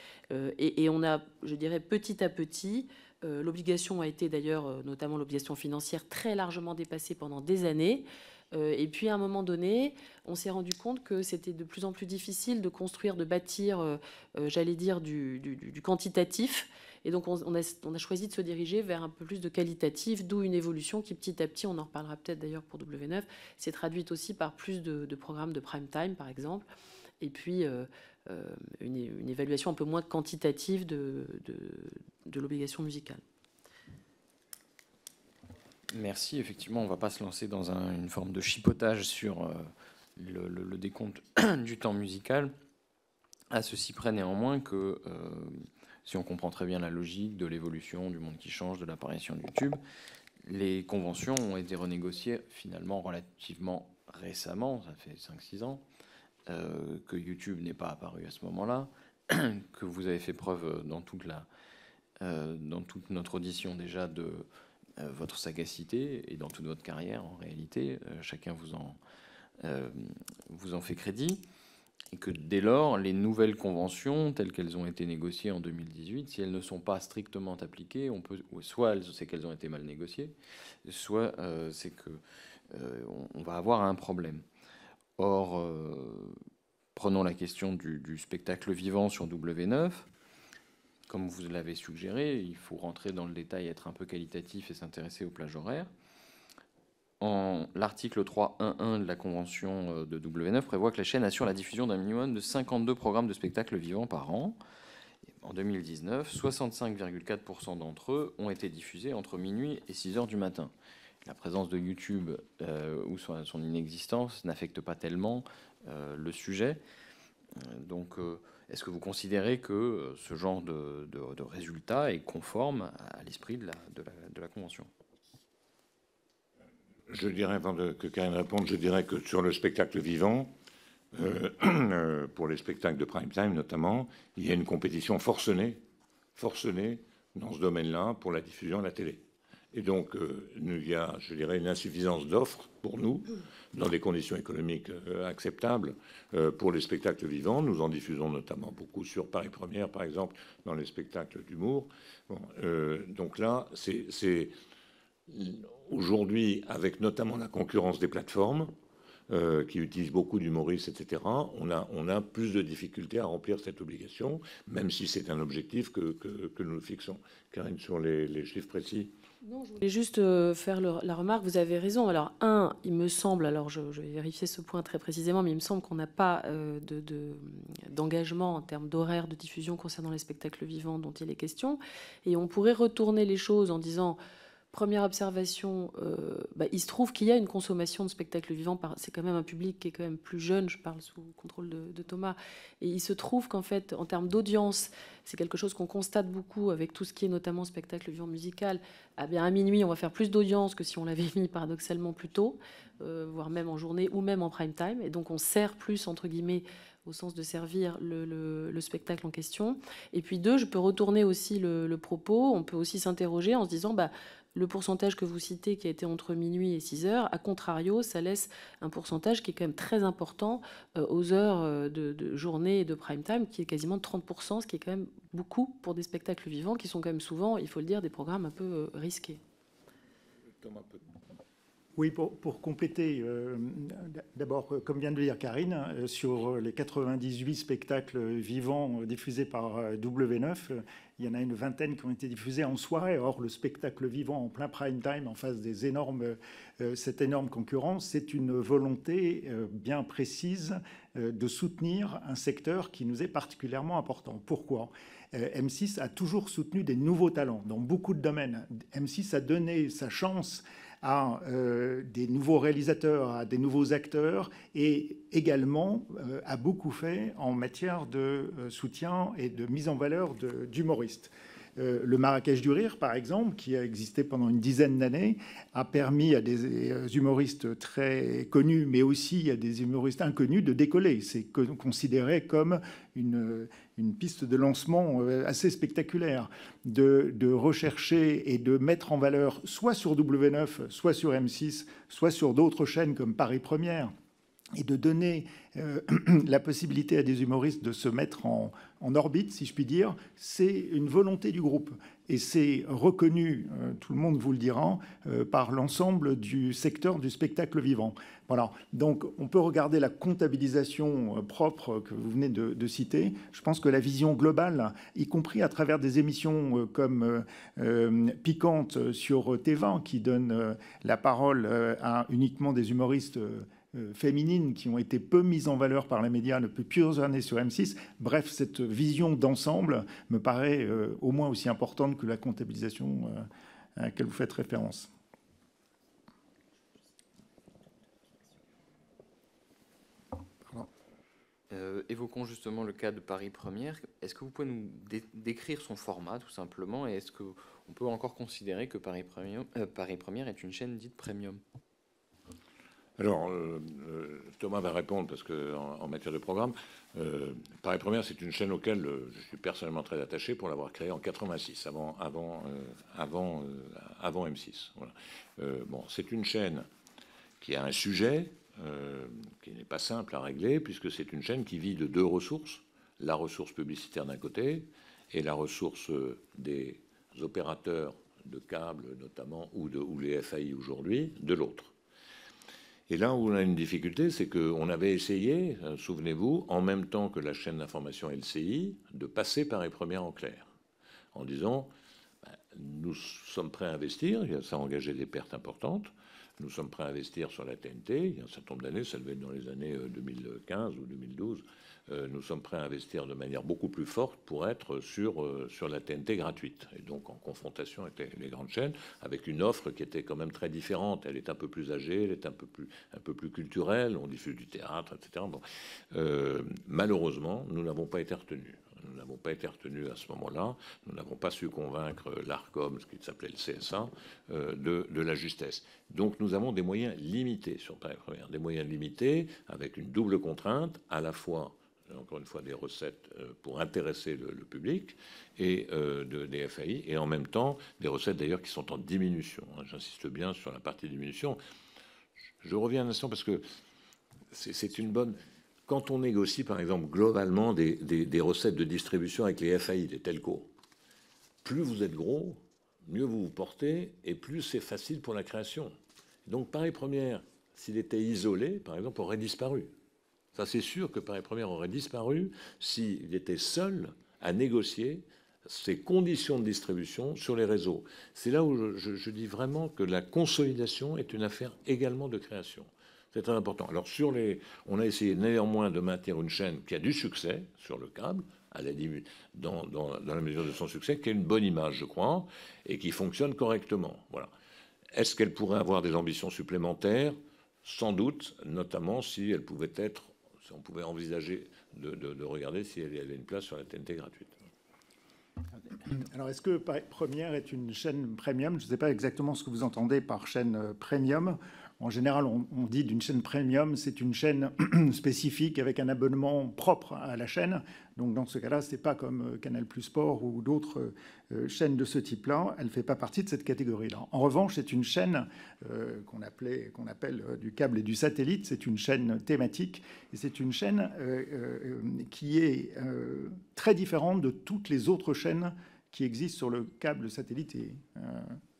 et, on a, je dirais, petit à petit, l'obligation a été d'ailleurs, notamment l'obligation financière, très largement dépassée pendant des années. Euh, et puis à un moment donné, on s'est rendu compte que c'était de plus en plus difficile de construire, de bâtir, euh, euh, j'allais dire, du, quantitatif. Et donc on, a, choisi de se diriger vers un peu plus de qualitatif, d'où une évolution qui petit à petit, on en reparlera peut-être d'ailleurs pour W9, s'est traduite aussi par plus de, programmes de prime time par exemple, et puis une, évaluation un peu moins quantitative de, de l'obligation musicale. Merci. Effectivement, on ne va pas se lancer dans une forme de chipotage sur euh, le, décompte [CLEARS THROAT] du temps musical. À ceci près néanmoins que, euh, si on comprend très bien la logique de l'évolution du monde qui change, de l'apparition de YouTube, les conventions ont été renégociées finalement relativement récemment, ça fait 5-6 ans, euh, que YouTube n'est pas apparu à ce moment-là, [CLEARS THROAT] que vous avez fait preuve dans toute, la, dans toute notre audition déjà de euh, votre sagacité et dans toute votre carrière en réalité, euh, chacun vous en, euh, vous en fait crédit et que dès lors, les nouvelles conventions, telles qu'elles ont été négociées en 2018, si elles ne sont pas strictement appliquées, on peut, soit c'est qu'elles ont été mal négociées, soit c'est que on, va avoir un problème. Or, prenons la question du, spectacle vivant sur W9 comme vous l'avez suggéré, il faut rentrer dans le détail, être un peu qualitatif et s'intéresser aux plages horaires. En l'article 3.1.1 de la convention euh, de W9 prévoit que la chaîne assure la diffusion d'un minimum de 52 programmes de spectacles vivants par an. En 2019, 65,4% d'entre eux ont été diffusés entre minuit et 6 heures du matin. La présence de YouTube euh, ou son, inexistence n'affecte pas tellement euh, le sujet. Donc, est-ce que vous considérez que euh, ce genre de, résultat est conforme à l'esprit de, la, Convention Je dirais, avant que Karine réponde, je dirais que sur le spectacle vivant, euh, [CLEARS THROAT] euh, pour les spectacles de prime time notamment, il y a une compétition forcenée, forcenée dans ce domaine-là pour la diffusion à la télé. Et donc, euh, nous il y a, je dirais, une insuffisance d'offres pour nous, dans des conditions économiques euh, acceptables, euh, pour les spectacles vivants. Nous en diffusons notamment beaucoup sur Paris Première, par exemple, dans les spectacles d'humour. donc là, c'est aujourd'hui, avec notamment la concurrence des plateformes, qui utilisent beaucoup d'humoristes, etc., on a, on a plus de difficultés à remplir cette obligation, même si c'est un objectif que, que, que, nous fixons. Karine, sur sont les chiffres précis non, je voulais juste euh, faire la remarque, vous avez raison. Alors, un, il me semble, alors je, vais vérifier ce point très précisément, mais il me semble qu'on n'a pas euh, d'engagement en termes d'horaire de diffusion concernant les spectacles vivants dont il est question. Et on pourrait retourner les choses en disant, Première observation, euh, bah, il se trouve qu'il y a une consommation de spectacles vivants. C'est quand même un public qui est quand même plus jeune. Je parle sous contrôle de, Thomas. Et il se trouve qu'en fait, en termes d'audience, c'est quelque chose qu'on constate beaucoup avec tout ce qui est notamment spectacle vivant musical. Ah bien, à minuit, on va faire plus d'audience que si on l'avait [LAUGHS] mis paradoxalement plus tôt, euh, voire même en journée ou même en prime time. Et donc, on sert plus entre guillemets au sens de servir le, spectacle en question. Et puis deux, je peux retourner aussi le, le propos. On peut aussi s'interroger en se disant, bah le pourcentage que vous citez qui a été entre minuit et 6 heures, à contrario, ça laisse un pourcentage qui est quand même très important euh, aux heures euh, de, journée et de prime time, qui est quasiment 30%, ce qui est quand même beaucoup pour des spectacles vivants qui sont quand même souvent, il faut le dire, des programmes un peu euh, risqués. Oui, pour, compléter, euh, d'abord, euh, comme vient de le dire Karine, euh, sur les 98 spectacles vivants diffusés par W9, il y en a une vingtaine qui ont été diffusés en soirée. Or, le spectacle vivant en plein prime time, en face des énormes, cette énorme concurrence, c'est une volonté bien précise de soutenir un secteur qui nous est particulièrement important. Pourquoi M6 a toujours soutenu des nouveaux talents dans beaucoup de domaines. M6 a donné sa chance à euh, des nouveaux réalisateurs, à des nouveaux acteurs et également a euh, beaucoup fait en matière de euh, soutien et de mise en valeur d'humoristes. Euh, le Marrakech du Rire, par exemple, qui a existé pendant une dizaine d'années, a permis à des euh, humoristes très connus, mais aussi à des humoristes inconnus, de décoller. C'est considéré comme une, piste de lancement euh, assez spectaculaire, de, rechercher et de mettre en valeur, soit sur W9, soit sur M6, soit sur d'autres chaînes comme Paris Première, et de donner [CLEARS THROAT] la possibilité à des humoristes de se mettre en, en orbite, si je puis dire, c'est une volonté du groupe. Et c'est reconnu, euh, tout le monde vous le dira, euh, par l'ensemble du secteur du spectacle vivant. Voilà. Donc on peut regarder la comptabilisation euh, propre que vous venez de, citer. Je pense que la vision globale, y compris à travers des émissions comme Piquante sur TVA, qui donne la parole à uniquement des humoristes euh, féminines qui ont été peu mises en valeur par les médias depuis plusieurs années sur M6. Bref, cette vision d'ensemble me paraît euh, au moins aussi importante que la comptabilisation euh, à laquelle vous faites référence. évoquons justement le cas de Paris Première. Est-ce que vous pouvez nous décrire son format tout simplement et est-ce qu'on peut encore considérer que Paris Paris Première est une chaîne dite premium alors, euh, euh, Thomas va répondre parce que en, matière de programme, euh, Paris Première, c'est une chaîne auquel euh, je suis personnellement très attaché pour l'avoir créée en 86, avant, avant, avant, avant M6. bon, c'est une chaîne qui a un sujet qui n'est pas simple à régler puisque c'est une chaîne qui vit de deux ressources la ressource publicitaire d'un côté et la ressource des opérateurs de câbles notamment ou de ou les FAI aujourd'hui de l'autre. Et là où on a une difficulté, c'est qu'on avait essayé, euh, souvenez-vous, en même temps que la chaîne d'information LCI, de passer par les premières en clair, en disant ben, nous sommes prêts à investir, ça a engagé des pertes importantes, nous sommes prêts à investir sur la TNT, il y a un certain nombre d'années, ça devait être dans les années 2015 euh, ou 2012, euh, nous sommes prêts à investir de manière beaucoup plus forte pour être sur, euh, sur la TNT gratuite. Et donc en confrontation avec les grandes chaînes, avec une offre qui était quand même très différente. Elle est un peu plus âgée, elle est un peu plus, un peu plus culturelle, on diffuse du théâtre, etc. Euh, malheureusement, nous n'avons pas été retenus. Nous n'avons pas été retenus à ce moment-là. Nous n'avons pas su convaincre l'ARCOM, ce qui s'appelait le CSA, de, de, la justesse. Donc nous avons des moyens limités sur Paris Première, des moyens limités avec une double contrainte, à la fois euh, encore une fois, des recettes euh, pour intéresser le, public et euh, de, des FAI, et en même temps, des recettes d'ailleurs qui sont en diminution. Hein. J'insiste bien sur la partie diminution. Je, reviens un instant parce que c'est une bonne. Quand on négocie, par exemple, globalement des, des, des recettes de distribution avec les FAI, des telcos, plus vous êtes gros, mieux vous vous portez et plus c'est facile pour la création. Donc Paris Première, s'il était isolé, par exemple, aurait disparu. Ça, c'est sûr que Paris Première aurait disparu s'il était seul à négocier ses conditions de distribution sur les réseaux. C'est là où je, dis vraiment que la consolidation est une affaire également de création. C'est très important. Alors sur les, on a essayé néanmoins de maintenir une chaîne qui a du succès sur le câble, à la, dans, dans, dans la mesure de son succès, qui a une bonne image, je crois, et qui fonctionne correctement. Voilà. Est-ce qu'elle pourrait avoir des ambitions supplémentaires Sans doute, notamment si elle pouvait être on pouvait envisager de, regarder si elle avait une place sur la TNT gratuite. Alors, est-ce que Première est une chaîne premium Je ne sais pas exactement ce que vous entendez par chaîne premium. En général, on, dit d'une chaîne premium, c'est une chaîne [CLEARS THROAT] spécifique avec un abonnement propre à la chaîne. Donc dans ce cas-là, ce n'est pas comme euh, Canal Plus Sport ou d'autres euh, euh, chaînes de ce type-là. Elle ne fait pas partie de cette catégorie-là. En revanche, c'est une chaîne qu'on appelle du câble et du satellite. C'est une chaîne thématique et c'est une chaîne qui est très différente de toutes les autres chaînes qui existe sur le câble satellite et euh,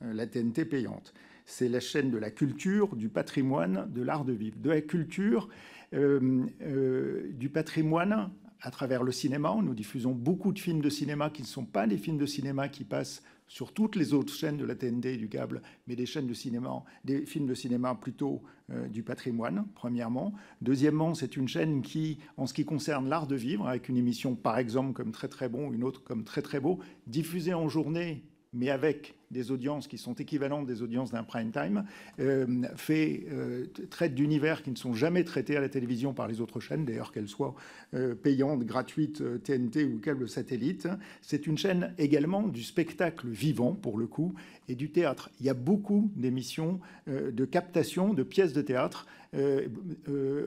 euh, la TNT payante. C'est la chaîne de la culture, du patrimoine, de l'art de vivre. De la culture, euh, du patrimoine à travers le cinéma. Nous diffusons beaucoup de films de cinéma qui ne sont pas des films de cinéma qui passent sur toutes les autres chaînes de la TND et du câble, mais des chaînes de cinéma, des films de cinéma plutôt euh, du patrimoine, premièrement. Deuxièmement, c'est une chaîne qui, en ce qui concerne l'art de vivre, avec une émission par exemple comme Très Très Bon, une autre comme Très Très Beau, diffusée en journée, mais avec des audiences qui sont équivalentes des audiences d'un prime time, euh, fait, euh, traite d'univers qui ne sont jamais traités à la télévision par les autres chaînes, d'ailleurs qu'elles soient euh, payantes, gratuites, TNT ou câble satellite. C'est une chaîne également du spectacle vivant, pour le coup, et du théâtre. Il y a beaucoup d'émissions de captation de pièces de théâtre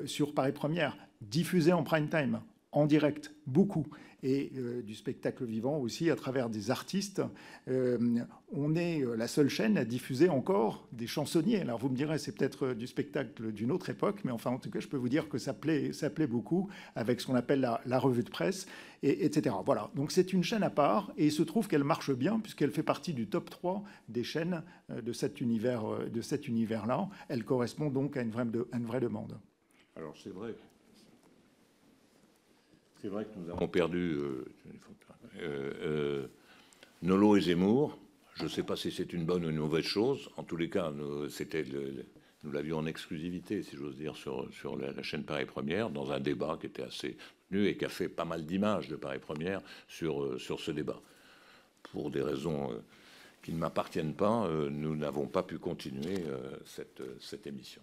sur Paris Première, diffusées en prime time, en direct, beaucoup et euh, du spectacle vivant aussi à travers des artistes. Euh, on est euh, la seule chaîne à diffuser encore des chansonniers. Alors vous me direz, c'est peut-être du spectacle d'une autre époque, mais enfin en tout cas, je peux vous dire que ça plaît, ça plaît beaucoup avec ce qu'on appelle la, revue de presse, etc. Voilà, donc c'est une chaîne à part et il se trouve qu'elle marche bien puisqu'elle fait partie du top 3 des chaînes de cet univers-là. Univers elle correspond donc à une vraie, à une vraie demande. Alors c'est vrai, c'est vrai que nous avons perdu euh, euh, euh, Nolo et Zemmour. Je ne sais pas si c'est une bonne ou une mauvaise chose. En tous les cas, nous, nous l'avions en exclusivité, si j'ose dire, sur, la, chaîne Paris Première, dans un débat qui était assez tenu et qui a fait pas mal d'images de Paris Première sur, sur ce débat. Pour des raisons qui ne m'appartiennent pas, nous n'avons pas pu continuer cette émission.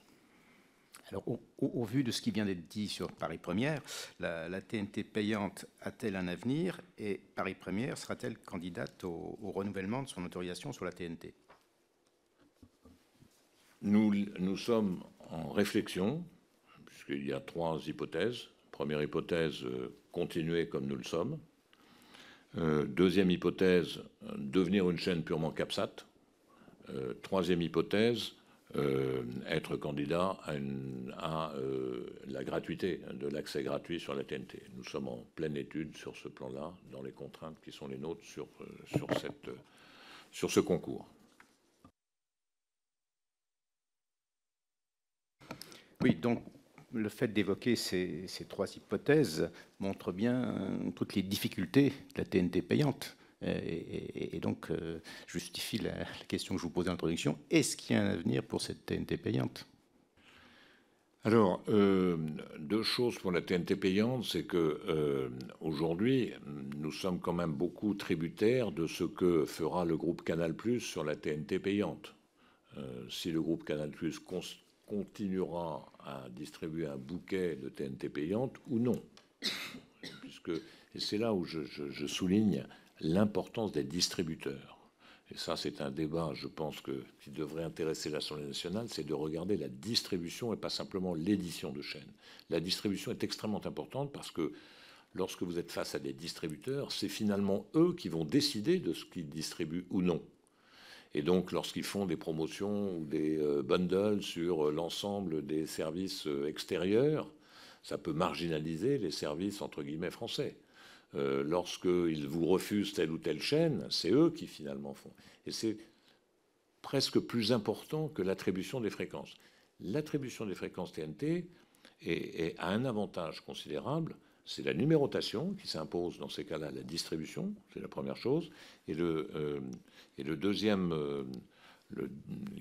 Alors, au, vu de ce qui vient d'être dit sur Paris Première, la, TNT payante a-t-elle un avenir et Paris Première sera-t-elle candidate au, renouvellement de son autorisation sur la TNT nous, sommes en réflexion, puisqu'il y a trois hypothèses. Première hypothèse, euh, continuer comme nous le sommes. Euh, deuxième hypothèse, devenir une chaîne purement CAPSAT. Euh, troisième hypothèse, euh, être candidat à, euh, la gratuité, hein, de l'accès gratuit sur la TNT. Nous sommes en pleine étude sur ce plan-là, dans les contraintes qui sont les nôtres sur, euh, ce concours. Oui, donc le fait d'évoquer ces, trois hypothèses montre bien toutes les difficultés de la TNT payante. Euh, et, donc euh, justifie la, question que je vous posais en introduction. Est-ce qu'il y a un avenir pour cette TNT payante alors, euh, deux choses pour la TNT payante, c'est que aujourd'hui, nous sommes quand même beaucoup tributaires de ce que fera le groupe Canal+ sur la TNT payante. si le groupe Canal+ continuera à distribuer un bouquet de TNT payante ou non, puisque et c'est là où je, je souligne l'importance des distributeurs. Et ça, c'est un débat, je pense, que, qui devrait intéresser l'Assemblée nationale, c'est de regarder la distribution et pas simplement l'édition de chaînes. La distribution est extrêmement importante parce que lorsque vous êtes face à des distributeurs, c'est finalement eux qui vont décider de ce qu'ils distribuent ou non. Et donc, lorsqu'ils font des promotions ou des euh, bundles sur euh, l'ensemble des services euh, extérieurs, ça peut marginaliser les services entre guillemets français. Euh, lorsqu'ils vous refusent telle ou telle chaîne, c'est eux qui finalement font. Et c'est presque plus important que l'attribution des fréquences. L'attribution des fréquences TNT est, a un avantage considérable, c'est la numérotation qui s'impose dans ces cas-là, la distribution, c'est la première chose. Et le, euh, deuxième, euh,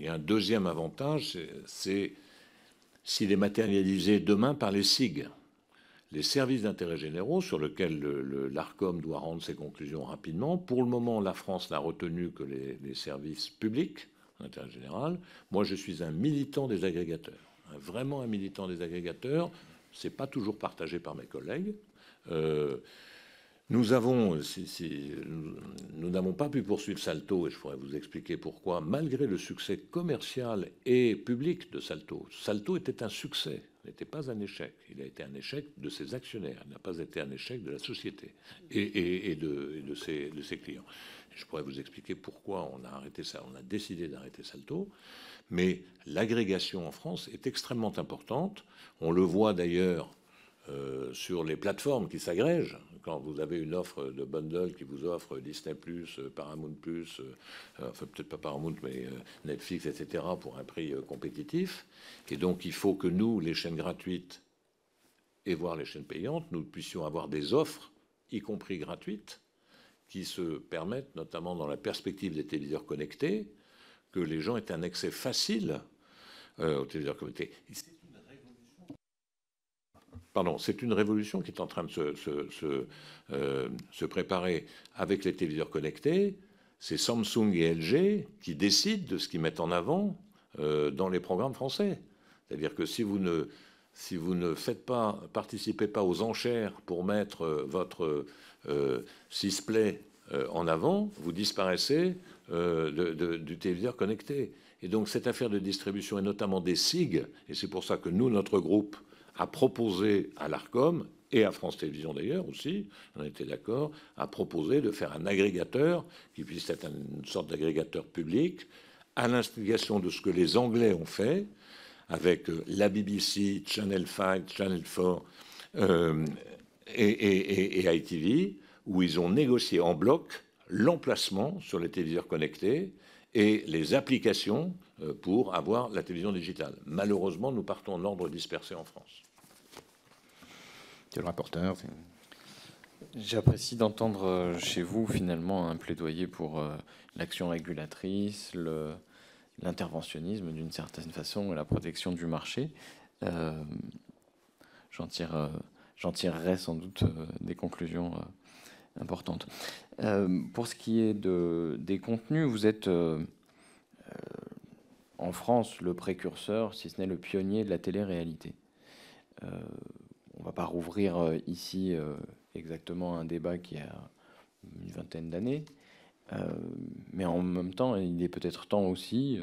un deuxième avantage, c'est s'il est matérialisé demain par les SIG les services d'intérêt généraux sur lesquels l'ARCOM doit rendre ses conclusions rapidement. Pour le moment, la France n'a retenu que les, services publics d'intérêt général. Moi, je suis un militant des agrégateurs, vraiment un militant des agrégateurs. C'est pas toujours partagé par mes collègues. Euh, nous avons, nous n'avons pas pu poursuivre Salto, et je pourrais vous expliquer pourquoi, malgré le succès commercial et public de Salto. Salto était un succès n'était pas un échec. Il a été un échec de ses actionnaires. Il n'a pas été un échec de la société et, de, ses, clients. Je pourrais vous expliquer pourquoi on a arrêté ça. On a décidé d'arrêter Salto. Mais l'agrégation en France est extrêmement importante. On le voit d'ailleurs euh, sur les plateformes qui s'agrègent. Quand vous avez une offre de bundle qui vous offre Disney, euh, Paramount, euh, enfin peut-être pas Paramount, mais Netflix, etc., pour un prix compétitif. Et donc il faut que nous, les chaînes gratuites et voir les chaînes payantes, nous puissions avoir des offres, y compris gratuites, qui se permettent, notamment dans la perspective des téléviseurs connectés, que les gens aient un accès facile aux téléviseurs connectés c'est une révolution qui est en train de se, euh, préparer avec les téléviseurs connectés. C'est Samsung et LG qui décident de ce qu'ils mettent en avant euh, dans les programmes français. C'est-à-dire que si vous ne faites pas, participez pas aux enchères pour mettre euh, votre euh, Play en avant, vous disparaissez du téléviseur connecté. Et donc cette affaire de distribution, et notamment des SIG, et c'est pour ça que nous, notre groupe, a proposé à l'ARCOM et à France Télévisions d'ailleurs aussi, on était d'accord, a proposé de faire un agrégateur qui puisse être une sorte d'agrégateur public à l'instigation de ce que les Anglais ont fait avec euh, la BBC, Channel 5, Channel 4 euh, et, ITV, où ils ont négocié en bloc l'emplacement sur les téléviseurs connectés et les applications euh, pour avoir la télévision digitale. Malheureusement, nous partons en l'ordre dispersé en France rapporteur. J'apprécie d'entendre euh, chez vous finalement un plaidoyer pour euh, l'action régulatrice, l'interventionnisme d'une certaine façon la protection du marché. Euh, j'en tire, tirerai sans doute des conclusions importantes. pour ce qui est de, des contenus, vous êtes en France le précurseur, si ce n'est le pionnier de la télé-réalité on va pas rouvrir euh, ici euh, exactement un débat qui a une vingtaine d'années, euh, mais en même temps, il est peut-être temps aussi,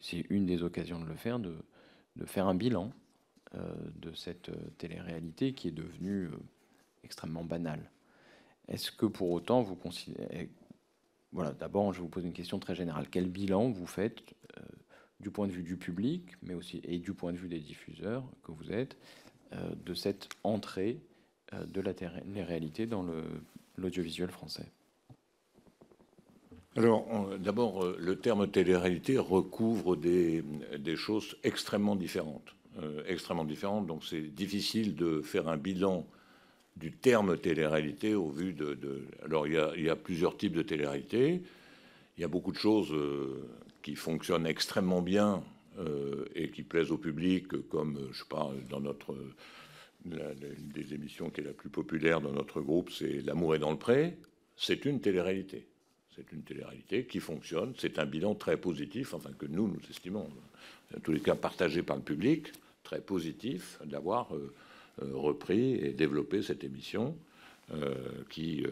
c'est une des occasions de le faire, de, faire un bilan de cette télé-réalité qui est devenue extrêmement banale. Est-ce que pour autant vous considérez... Eh, voilà, d'abord, je vous pose une question très générale. Quel bilan vous faites du point de vue du public, mais aussi et du point de vue des diffuseurs que vous êtes, euh, de cette entrée euh, de la télé-réalité dans l'audiovisuel français alors, d'abord, euh, le terme télé-réalité recouvre des, choses extrêmement différentes. extrêmement différentes, donc c'est difficile de faire un bilan du terme télé-réalité au vu de. alors, il y, a, plusieurs types de télé-réalité. Il y a beaucoup de choses qui fonctionnent extrêmement bien euh, et qui plaisent au public, comme euh, je parle dans notre euh, des émissions qui est la plus populaire dans notre groupe, c'est L'amour est dans le pré. C'est une télé-réalité. C'est une télé-réalité qui fonctionne. C'est un bilan très positif, enfin que nous, nous estimons, en tous les cas partagé par le public, très positif d'avoir repris et développé cette émission qui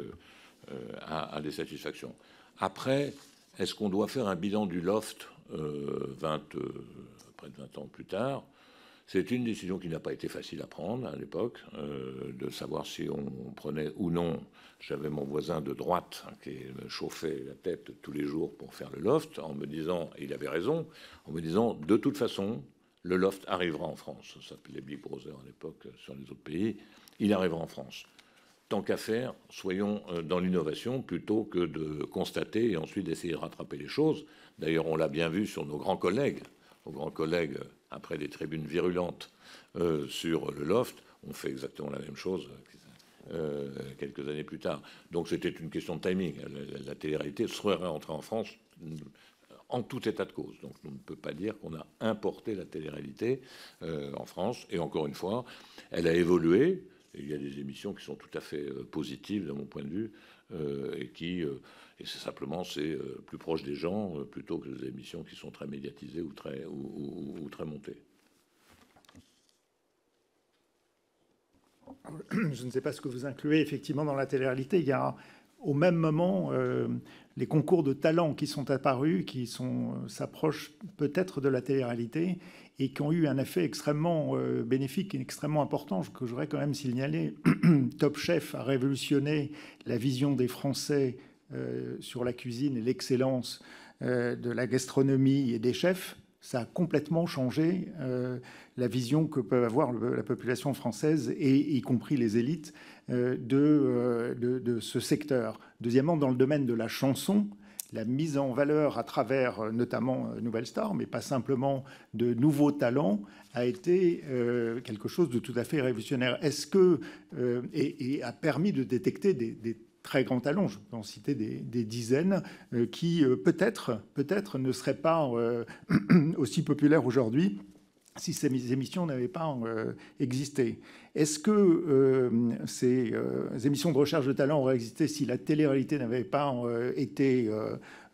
a, a, des satisfactions. Après, est-ce qu'on doit faire un bilan du loft euh, euh, près de 20 ans plus tard C'est une décision qui n'a pas été facile à prendre à l'époque, euh, de savoir si on prenait ou non. J'avais mon voisin de droite hein, qui me chauffait la tête tous les jours pour faire le loft, en me disant, et il avait raison, en me disant, de toute façon, le loft arrivera en France. Ça s'appelait Big Brother à l'époque sur les autres pays. Il arrivera en France tant qu'à faire, soyons euh, dans l'innovation plutôt que de constater et ensuite d'essayer de rattraper les choses. D'ailleurs, on l'a bien vu sur nos grands collègues, nos grands collègues euh, après des tribunes virulentes euh, sur le loft, ont fait exactement la même chose quelques années plus tard. Donc c'était une question de timing. La, télé-réalité serait rentrée en France en tout état de cause. Donc on ne peut pas dire qu'on a importé la télé-réalité en France. Et encore une fois, elle a évolué il y a des émissions qui sont tout à fait euh, positives, de mon point de vue, euh, et qui, euh, et c'est simplement, c'est plus proche des gens plutôt que des émissions qui sont très médiatisées ou très, ou, très montées. Je ne sais pas ce que vous incluez effectivement dans la télé-réalité. Il y a au même moment les concours de talents qui sont apparus, qui sont s'approchent peut-être de la télé-réalité, et qui ont eu un effet extrêmement euh, bénéfique et extrêmement important, que j'aurais quand même signalé. [CLEARS THROAT] Top Chef a révolutionné la vision des Français euh, sur la cuisine et l'excellence euh, de la gastronomie et des chefs. Ça a complètement changé la vision que peut avoir la population française, et y compris les élites, de, de ce secteur. Deuxièmement, dans le domaine de la chanson, la mise en valeur à travers euh, notamment euh, Nouvelle Star, mais pas simplement de nouveaux talents, a été euh, quelque chose de tout à fait révolutionnaire. Est-ce que et, a permis de détecter des, très grands talents, je peux en citer des, dizaines, qui peut-être peut ne seraient pas [CLEARS THROAT] aussi populaires aujourd'hui si ces émissions n'avaient pas euh, existé. Est-ce que euh, ces émissions euh, de recherche de talent auraient existé si la télé-réalité n'avait pas été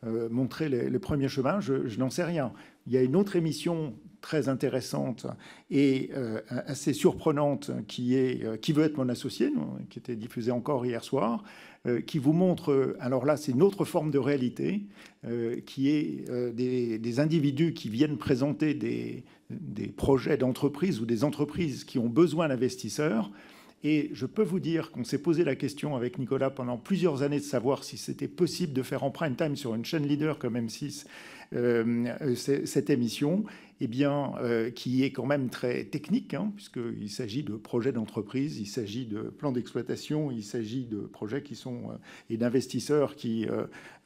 euh, montrer les, premiers chemins, je, n'en sais rien. Il y a une autre émission très intéressante et euh, assez surprenante qui est euh, Qui veut être mon associé, qui était diffusée encore hier soir, qui vous montre, alors là c'est une autre forme de réalité, qui est des, individus qui viennent présenter des, des projets d'entreprise ou des entreprises qui ont besoin d'investisseurs et je peux vous dire qu'on s'est posé la question avec Nicolas pendant plusieurs années de savoir si c'était possible de faire en prime time sur une chaîne leader comme M6 euh, euh, cette émission, eh bien, euh, qui est quand même très technique, hein, puisqu'il s'agit de projets d'entreprise, il s'agit de plans d'exploitation, il s'agit de projets qui sont et d'investisseurs qui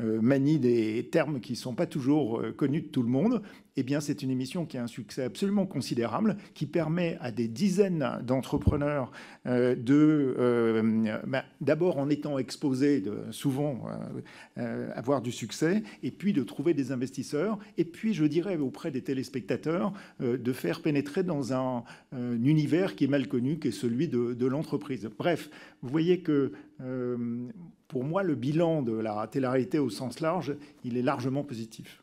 manient des termes qui ne sont pas toujours connus de tout le monde. Eh bien, c'est une émission qui a un succès absolument considérable, qui permet à des dizaines d'entrepreneurs de, bah, d'abord en étant exposés, de, souvent avoir du succès, et puis de trouver des investisseurs et puis je dirais auprès des téléspectateurs euh, de faire pénétrer dans un, univers qui est mal connu, qui est celui de, l'entreprise. Bref, vous voyez que euh, pour moi, le bilan de la télé au sens large, il est largement positif.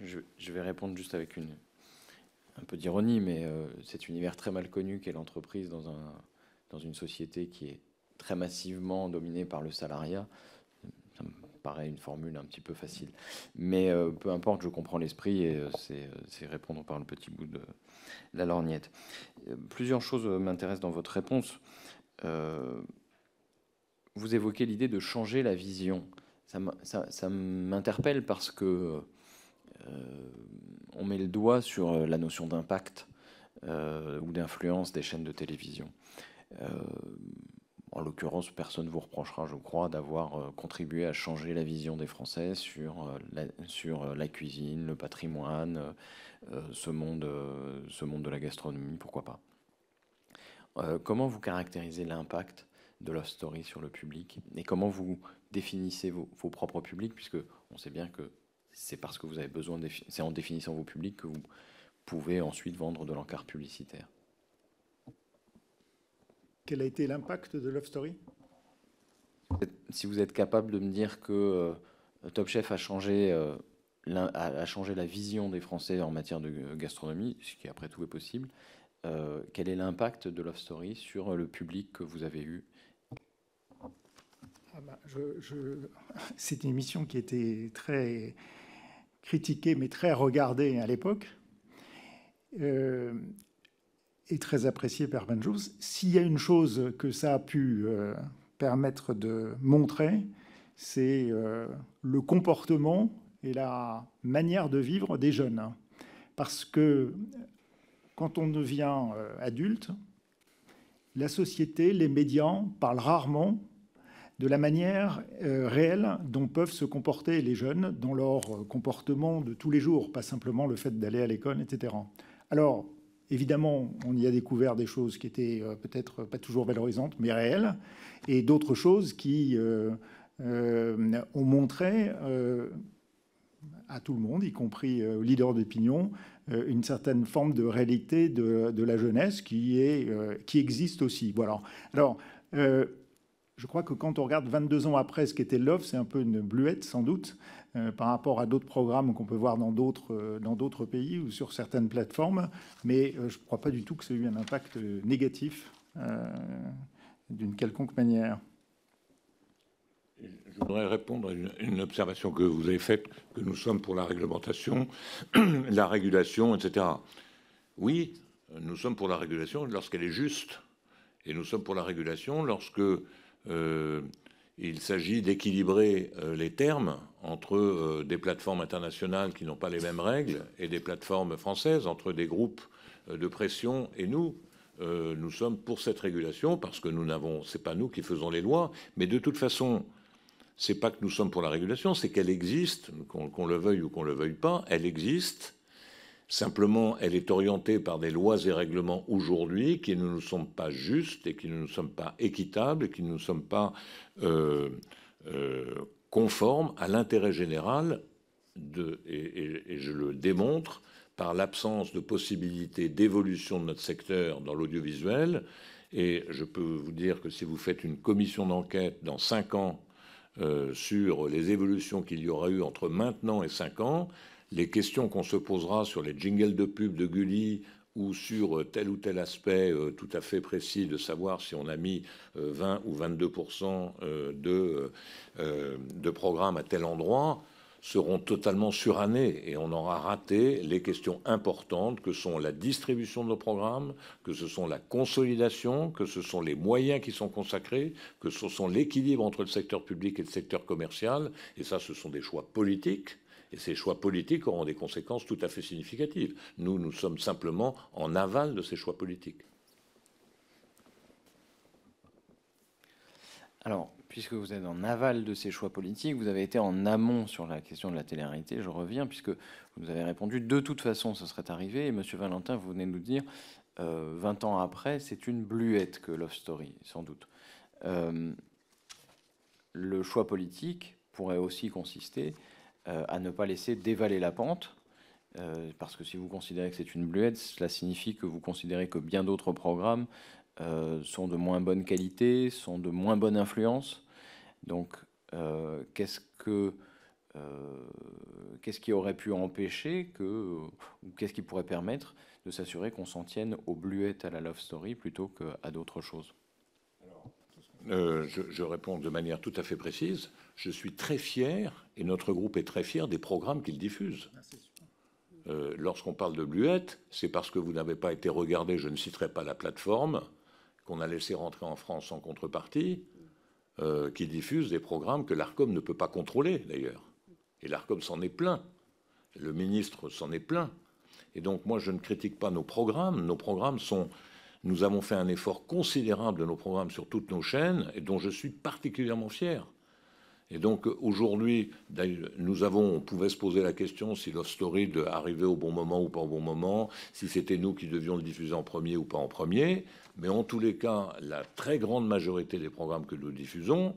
Je, vais répondre juste avec une, un peu d'ironie, mais euh, cet univers très mal connu qu'est l'entreprise dans, un, dans une société qui est très massivement dominé par le salariat, ça me paraît une formule un petit peu facile. Mais euh, peu importe, je comprends l'esprit et euh, euh, c'est répondre par le petit bout de, la lorgnette. plusieurs choses m'intéressent dans votre réponse. vous évoquez l'idée de changer la vision. Ça m'interpelle parce que on met le doigt sur la notion d'impact ou d'influence des chaînes de télévision. En l'occurrence, personne ne vous reprochera, je crois, d'avoir euh, contribué à changer la vision des Français sur, euh, euh, la, cuisine, le patrimoine, ce, monde, ce monde de la gastronomie, pourquoi pas. comment vous caractérisez l'impact de la Story sur le public et comment vous définissez vos, propres publics, puisque on sait bien que c'est parce que vous avez besoin, c'est en définissant vos publics que vous pouvez ensuite vendre de l'encart publicitaire quel a été l'impact de Love Story Si vous êtes capable de me dire que euh, Top Chef a changé, euh, a changé la vision des Français en matière de gastronomie, ce qui après tout est possible, euh, quel est l'impact de Love Story sur le public que vous avez eu ah bah, [LAUGHS] C'est une émission qui était très critiquée, mais très regardée à l'époque est très apprécié par ben S'il y a une chose que ça a pu euh, permettre de montrer, c'est euh, le comportement et la manière de vivre des jeunes. Parce que quand on devient euh, adulte, la société, les médias parlent rarement de la manière réelle dont peuvent se comporter les jeunes dans leur comportement de tous les jours, pas simplement le fait d'aller à l'école, etc. Alors, Évidemment, on y a découvert des choses qui étaient euh, peut-être pas toujours valorisantes, mais réelles, et d'autres choses qui euh, euh, ont montré à tout le monde, y compris aux leaders d'opinion, une certaine forme de réalité de, la jeunesse qui, existe aussi. Voilà. Alors, je crois que quand on regarde 22 ans après ce qu'était Love, c'est un peu une bluette sans doute. Euh, par rapport à d'autres programmes qu'on peut voir dans d'autres euh, d'autres pays ou sur certaines plateformes, mais euh, je ne crois pas du tout que ça ait eu un impact négatif d'une quelconque manière. Je voudrais répondre à une, observation que vous avez faite, que nous sommes pour la réglementation, [CLEARS THROAT] la régulation, etc. Oui, nous sommes pour la régulation lorsqu'elle est juste, et nous sommes pour la régulation lorsque il s'agit d'équilibrer euh, les termes entre euh, des plateformes internationales qui n'ont pas les mêmes règles et des plateformes françaises, entre des groupes euh, de pression et nous. nous sommes pour cette régulation parce que nous n'avons, c'est pas nous qui faisons les lois, mais de toute façon, c'est pas que nous sommes pour la régulation, c'est qu'elle existe, qu'on le veuille ou qu'on le veuille pas, elle existe. Simplement, elle est orientée par des lois et règlements aujourd'hui qui ne nous sont pas justes et qui ne nous sont pas équitables qui ne nous sont pas euh, euh, conformes à l'intérêt général. et, je le démontre par l'absence de possibilité d'évolution de notre secteur dans l'audiovisuel. Et je peux vous dire que si vous faites une commission d'enquête dans cinq ans euh, sur les évolutions qu'il y aura eu entre maintenant et cinq ans, les questions qu'on se posera sur les jingles de pub de Gulli ou sur euh, tel ou tel aspect euh, tout à fait précis de savoir si on a mis 20 euh, ou 22 de, de programmes à tel endroit, seront totalement surannées et on aura raté les questions importantes que sont la distribution de nos programmes, que ce sont la consolidation, que ce sont les moyens qui sont consacrés, que ce sont l'équilibre entre le secteur public et le secteur commercial. Et ça, ce sont des choix politiques et ces choix politiques auront des conséquences tout à fait significatives. Nous, nous sommes simplement en aval de ces choix politiques. Alors, puisque vous êtes en aval de ces choix politiques, vous avez été en amont sur la question de la télérité, Je reviens, puisque vous avez répondu de toute façon, ça serait arrivé. Et Monsieur Valentin, vous venez de nous dire 20 euh, ans après, c'est une bluette que Love Story, sans doute. Euh, le choix politique pourrait aussi consister euh, à ne pas laisser dévaler la pente. Euh, parce que si vous considérez que c'est une bluette, cela signifie que vous considérez que bien d'autres programmes euh, sont de moins bonne qualité, sont de moins bonne influence. Donc, qu'est-ce que qu'est-ce qui aurait pu empêcher que ou qu'est-ce qui pourrait permettre de s'assurer qu'on s'en tienne aux bluettes à la love story plutôt qu'à d'autres choses euh, je, réponds de manière tout à fait précise. Je suis très fier, et notre groupe est très fier, des programmes qu'il diffuse. Ah, euh, lorsqu'on parle de Bluette, c'est parce que vous n'avez pas été regardé, je ne citerai pas la plateforme, qu'on a laissé rentrer en France en contrepartie, euh, qui diffuse des programmes que l'ARCOM ne peut pas contrôler d'ailleurs. Et l'ARCOM s'en est plein. Le ministre s'en est plein. Et donc moi, je ne critique pas nos programmes. Nos programmes sont nous avons fait un effort considérable de nos programmes sur toutes nos chaînes et dont je suis particulièrement fier. Et donc aujourd'hui, nous avons, on pouvait se poser la question si Love Story arrivait au bon moment ou pas au bon moment, si c'était nous qui devions le diffuser en premier ou pas en premier. Mais en tous les cas, la très grande majorité des programmes que nous diffusons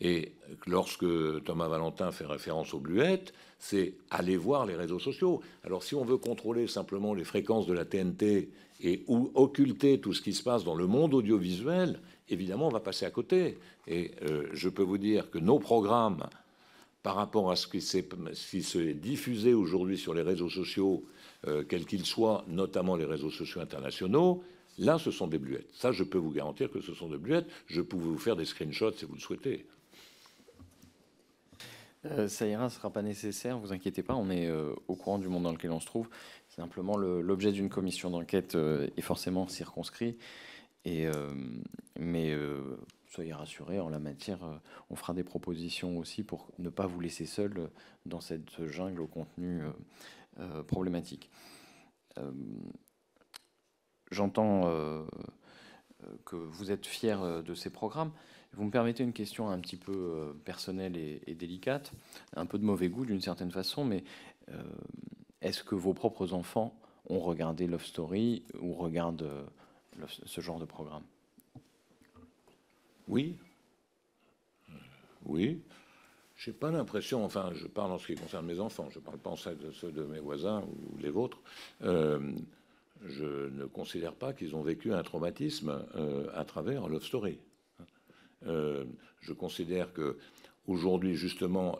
et lorsque Thomas Valentin fait référence aux bluettes, c'est aller voir les réseaux sociaux. Alors si on veut contrôler simplement les fréquences de la TNT et occulter tout ce qui se passe dans le monde audiovisuel, évidemment, on va passer à côté. Et euh, je peux vous dire que nos programmes, par rapport à ce qui s'est diffusé aujourd'hui sur les réseaux sociaux, euh, quels qu'ils soient, notamment les réseaux sociaux internationaux, là, ce sont des bluettes. Ça, je peux vous garantir que ce sont des bluettes. Je peux vous faire des screenshots si vous le souhaitez. Euh, ça ira, ce sera pas nécessaire, vous inquiétez pas, on est euh, au courant du monde dans lequel on se trouve. simplement l'objet d'une commission d'enquête euh, est forcément circonscrit. mais soyez rassurés, en la matière, on fera des propositions aussi pour ne pas vous laisser seul dans cette jungle au contenu problématique. J'entends que vous êtes fier de ces programmes. Vous me permettez une question un petit peu euh, personnelle et, délicate, un peu de mauvais goût d'une certaine façon, mais euh, est-ce que vos propres enfants ont regardé Love Story ou regardent euh, ce genre de programme Oui. Oui. J'ai pas l'impression, enfin, je parle en ce qui concerne mes enfants, je parle pas en de ceux de mes voisins ou les vôtres. je ne considère pas qu'ils ont vécu un traumatisme à travers Love Story. Euh, je considère que aujourd'hui, justement,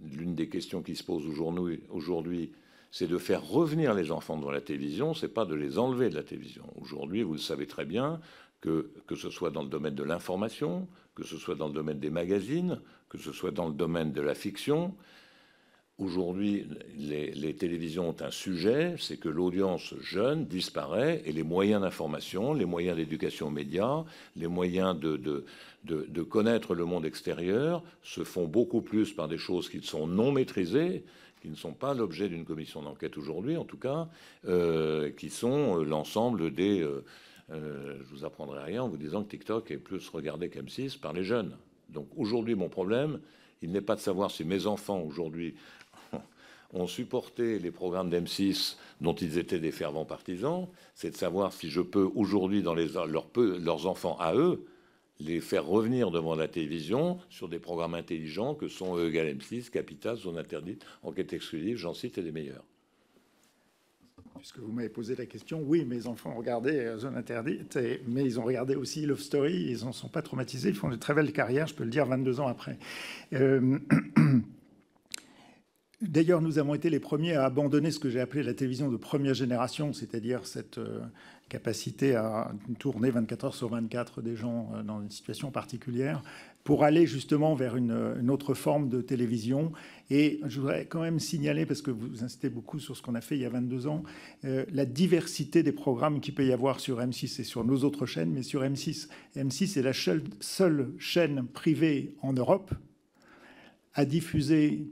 l'une des questions qui se pose aujourd'hui, c'est de faire revenir les enfants devant la télévision, c'est pas de les enlever de la télévision. Aujourd'hui, vous le savez très bien, que ce soit dans le domaine de l'information, que ce soit dans le domaine des magazines, que ce soit dans le domaine de la fiction, aujourd'hui, les, télévisions ont un sujet, c'est que l'audience jeune disparaît et les moyens d'information, les moyens d'éducation aux médias, les moyens de, connaître le monde extérieur se font beaucoup plus par des choses qui sont non maîtrisées, qui ne sont pas l'objet d'une commission d'enquête aujourd'hui, en tout cas, euh, qui sont euh, l'ensemble des... Je euh, ne je vous apprendrai rien en vous disant que TikTok est plus regardé qu'M6 par les jeunes. Donc aujourd'hui, mon problème, il n'est pas de savoir si mes enfants aujourd'hui ont supporté les programmes d'M6 dont ils étaient des fervents partisans, c'est de savoir si je peux aujourd'hui, dans les, leurs enfants à eux, les faire revenir devant la télévision sur des programmes intelligents que sont E M6, Capital, Zone Interdite, Enquête Exclusive, j'en cite, les meilleurs. Puisque vous m'avez posé la question, oui, mes enfants ont regardé euh, Zone Interdite, mais ils ont regardé aussi Love Story, ils n'en sont pas traumatisés, ils font de très belles carrières, je peux le dire 22 ans après. Euh, [CLEARS THROAT] D'ailleurs, nous avons été les premiers à abandonner ce que j'ai appelé la télévision de première génération, c'est-à-dire cette euh, capacité à tourner 24 heures sur 24 des gens euh, dans une situation particulière, pour aller justement vers une, autre forme de télévision. Et je voudrais quand même signaler, parce que vous insistez beaucoup sur ce qu'on a fait il y a 22 ans, euh, la diversité des programmes qu'il peut y avoir sur M6 et sur nos autres chaînes, mais sur M6. M6 est la seule chaîne privée en Europe à diffuser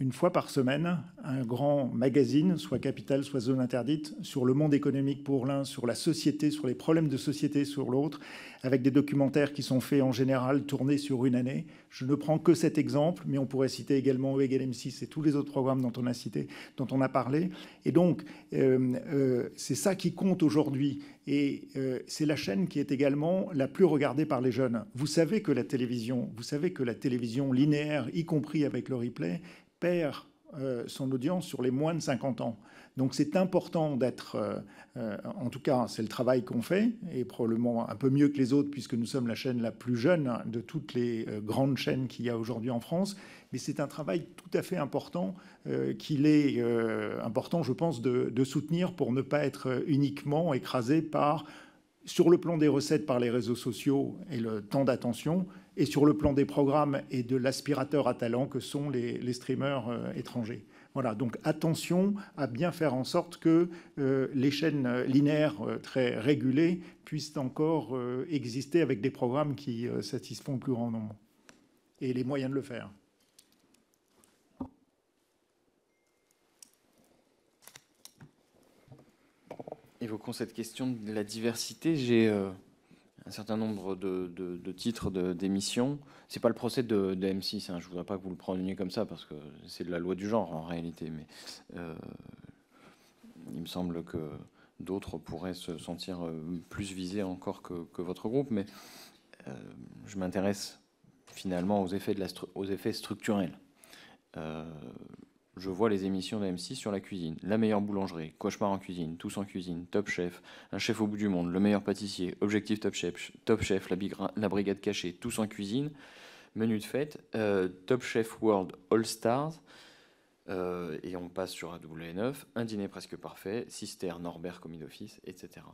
une fois par semaine un grand magazine, soit Capital, soit Zone Interdite, sur le monde économique pour l'un, sur la société, sur les problèmes de société sur l'autre, avec des documentaires qui sont faits en général tournés sur une année. Je ne prends que cet exemple, mais on pourrait citer également EGL M6 et tous les autres programmes dont on a cité, dont on a parlé. Et donc, euh, euh, c'est ça qui compte aujourd'hui. Et euh, c'est la chaîne qui est également la plus regardée par les jeunes. Vous savez que la télévision, vous savez que la télévision linéaire, y compris avec le replay, perd euh, son audience sur les moins de 50 ans. Donc c'est important d'être, euh, euh, en tout cas c'est le travail qu'on fait, et probablement un peu mieux que les autres puisque nous sommes la chaîne la plus jeune de toutes les grandes chaînes qu'il y a aujourd'hui en France, mais c'est un travail tout à fait important qu'il est important je pense de, de, soutenir pour ne pas être uniquement écrasé par, sur le plan des recettes par les réseaux sociaux et le temps d'attention, et sur le plan des programmes et de l'aspirateur à talent que sont les, streamers euh, étrangers. Voilà, donc attention à bien faire en sorte que euh, les chaînes linéaires euh, très régulées puissent encore exister avec des programmes qui satisfont le plus grand nombre et les moyens de le faire. évoquons cette question de la diversité, j'ai un certain nombre de, titres d'émissions. C'est pas le procès de, M6, hein, je voudrais pas que vous le preniez comme ça, parce que c'est de la loi du genre en réalité, mais euh, il me semble que d'autres pourraient se sentir euh, plus visés encore que, votre groupe, mais euh, je m'intéresse finalement aux effets, de la aux effets structurels je vois les émissions de M6 sur la cuisine. La meilleure boulangerie, Cauchemar en cuisine, Tous en cuisine, Top Chef, Un chef au bout du monde, Le meilleur pâtissier, Objectif Top Chef, Top Chef, La, brigade cachée, Tous en cuisine, Menu de fête, euh, Top Chef World All Stars, euh, et on passe sur AW9, Un dîner presque parfait, Sister, Norbert commis d'office, etc.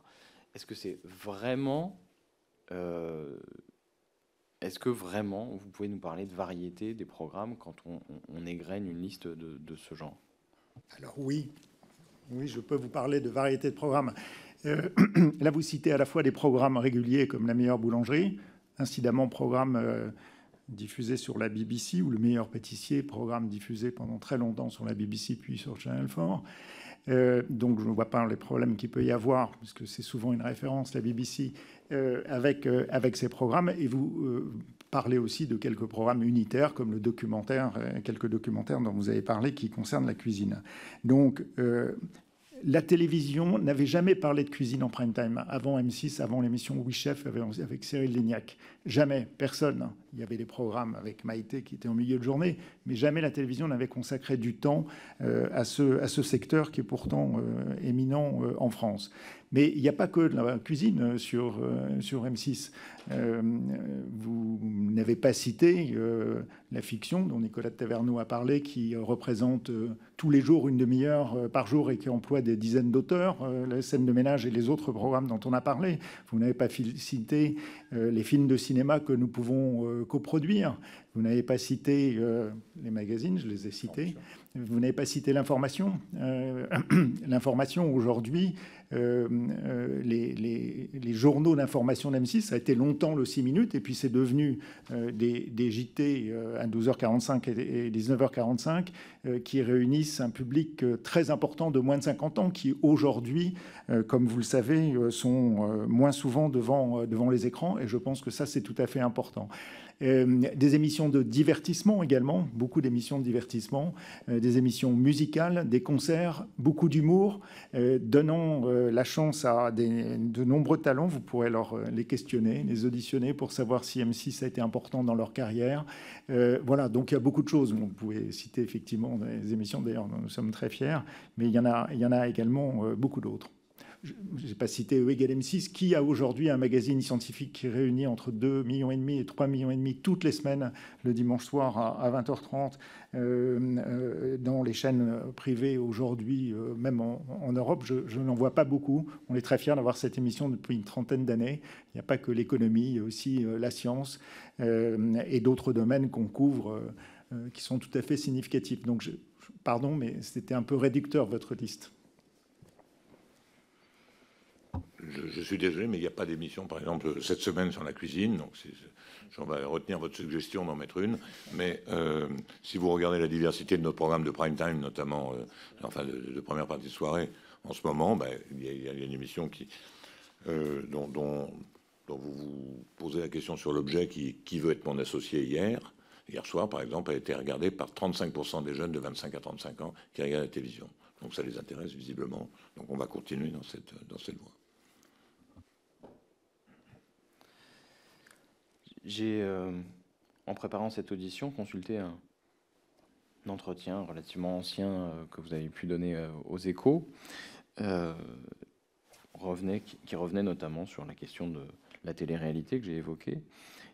Est-ce que c'est vraiment... Euh, est-ce que vraiment vous pouvez nous parler de variété des programmes quand on, on, égrène une liste de, ce genre Alors oui, oui, je peux vous parler de variété de programmes. Euh, [CLEARS THROAT] là, vous citez à la fois des programmes réguliers comme La meilleure boulangerie, incidemment programme euh, diffusé sur la BBC ou Le meilleur pâtissier, programme diffusé pendant très longtemps sur la BBC puis sur Channel 4. Euh, donc je ne vois pas les problèmes qu'il peut y avoir, puisque c'est souvent une référence, la BBC. Euh, avec, euh, avec ces programmes. Et vous euh, parlez aussi de quelques programmes unitaires, comme le documentaire, quelques documentaires dont vous avez parlé qui concernent la cuisine. Donc, la télévision n'avait jamais parlé de cuisine en prime time avant M6, avant l'émission Oui Chef avec Cyril Lignac. Jamais, personne il y avait des programmes avec Maïté qui étaient en milieu de journée, mais jamais la télévision n'avait consacré du temps euh, à, ce, à, ce, secteur qui est pourtant euh, éminent euh, en France. Mais il n'y a pas que de la cuisine sur, sur M6. vous n'avez pas cité la fiction dont Nicolas Taverneau a parlé, qui représente tous les jours une demi-heure par jour et qui emploie des dizaines d'auteurs, la scène de ménage et les autres programmes dont on a parlé. Vous n'avez pas cité euh, les films de cinéma que nous pouvons euh, coproduire. Vous n'avez pas cité euh, les magazines, je les ai cités. Vous n'avez pas cité l'information. [CLEARS THROAT] l'information aujourd'hui, euh, les, journaux d'information d'M6. Ça a été longtemps le 6 minutes, et puis c'est devenu euh, des, JT à 12h45 et, et 19h45 euh, qui réunissent un public très important de moins de 50 ans qui aujourd'hui, comme vous le savez, sont moins souvent devant, devant les écrans, et je pense que ça, c'est tout à fait important. Euh, des émissions de divertissement également, beaucoup d'émissions de divertissement, euh, des émissions musicales, des concerts, beaucoup d'humour, euh, donnant la chance à de nombreux talents. Vous pourrez leur, les questionner, les auditionner pour savoir si M6 a été important dans leur carrière. voilà, donc il y a beaucoup de choses. Vous pouvez citer effectivement des émissions, d'ailleurs, nous sommes très fiers, mais il y en a également beaucoup d'autres je n'ai pas cité E M6, qui a aujourd'hui un magazine scientifique qui réunit entre 2,5 millions et demi et 3 millions et demi toutes les semaines, le dimanche soir à, 20h30, euh, euh, dans les chaînes privées aujourd'hui, euh, même en, Europe, je, n'en vois pas beaucoup. On est très fiers d'avoir cette émission depuis une trentaine d'années. Il n'y a pas que l'économie, il y a aussi la science et d'autres domaines qu'on couvre qui sont tout à fait significatifs. Donc, pardon, mais c'était un peu réducteur votre liste je, suis désolé, mais il n'y a pas d'émission, par exemple, cette semaine sur la cuisine. Donc, j'en vais retenir votre suggestion d'en mettre une. Mais euh, si vous regardez la diversité de notre programme de prime time, notamment, euh, enfin, de, première partie de soirée, en ce moment, ben, il, y a, une émission qui, euh, dont, vous vous posez la question sur l'objet qui, qui veut être mon associé hier. Hier soir, par exemple, a été regardée par 35% des jeunes de 25 à 35 ans qui regardent la télévision. Donc ça les intéresse visiblement. Donc on va continuer dans cette, dans cette voie. J'ai, euh, en préparant cette audition, consulté un, entretien relativement ancien euh, que vous avez pu donner euh, aux échos, revenait, qui revenait notamment sur la question de la télé-réalité que j'ai évoquée.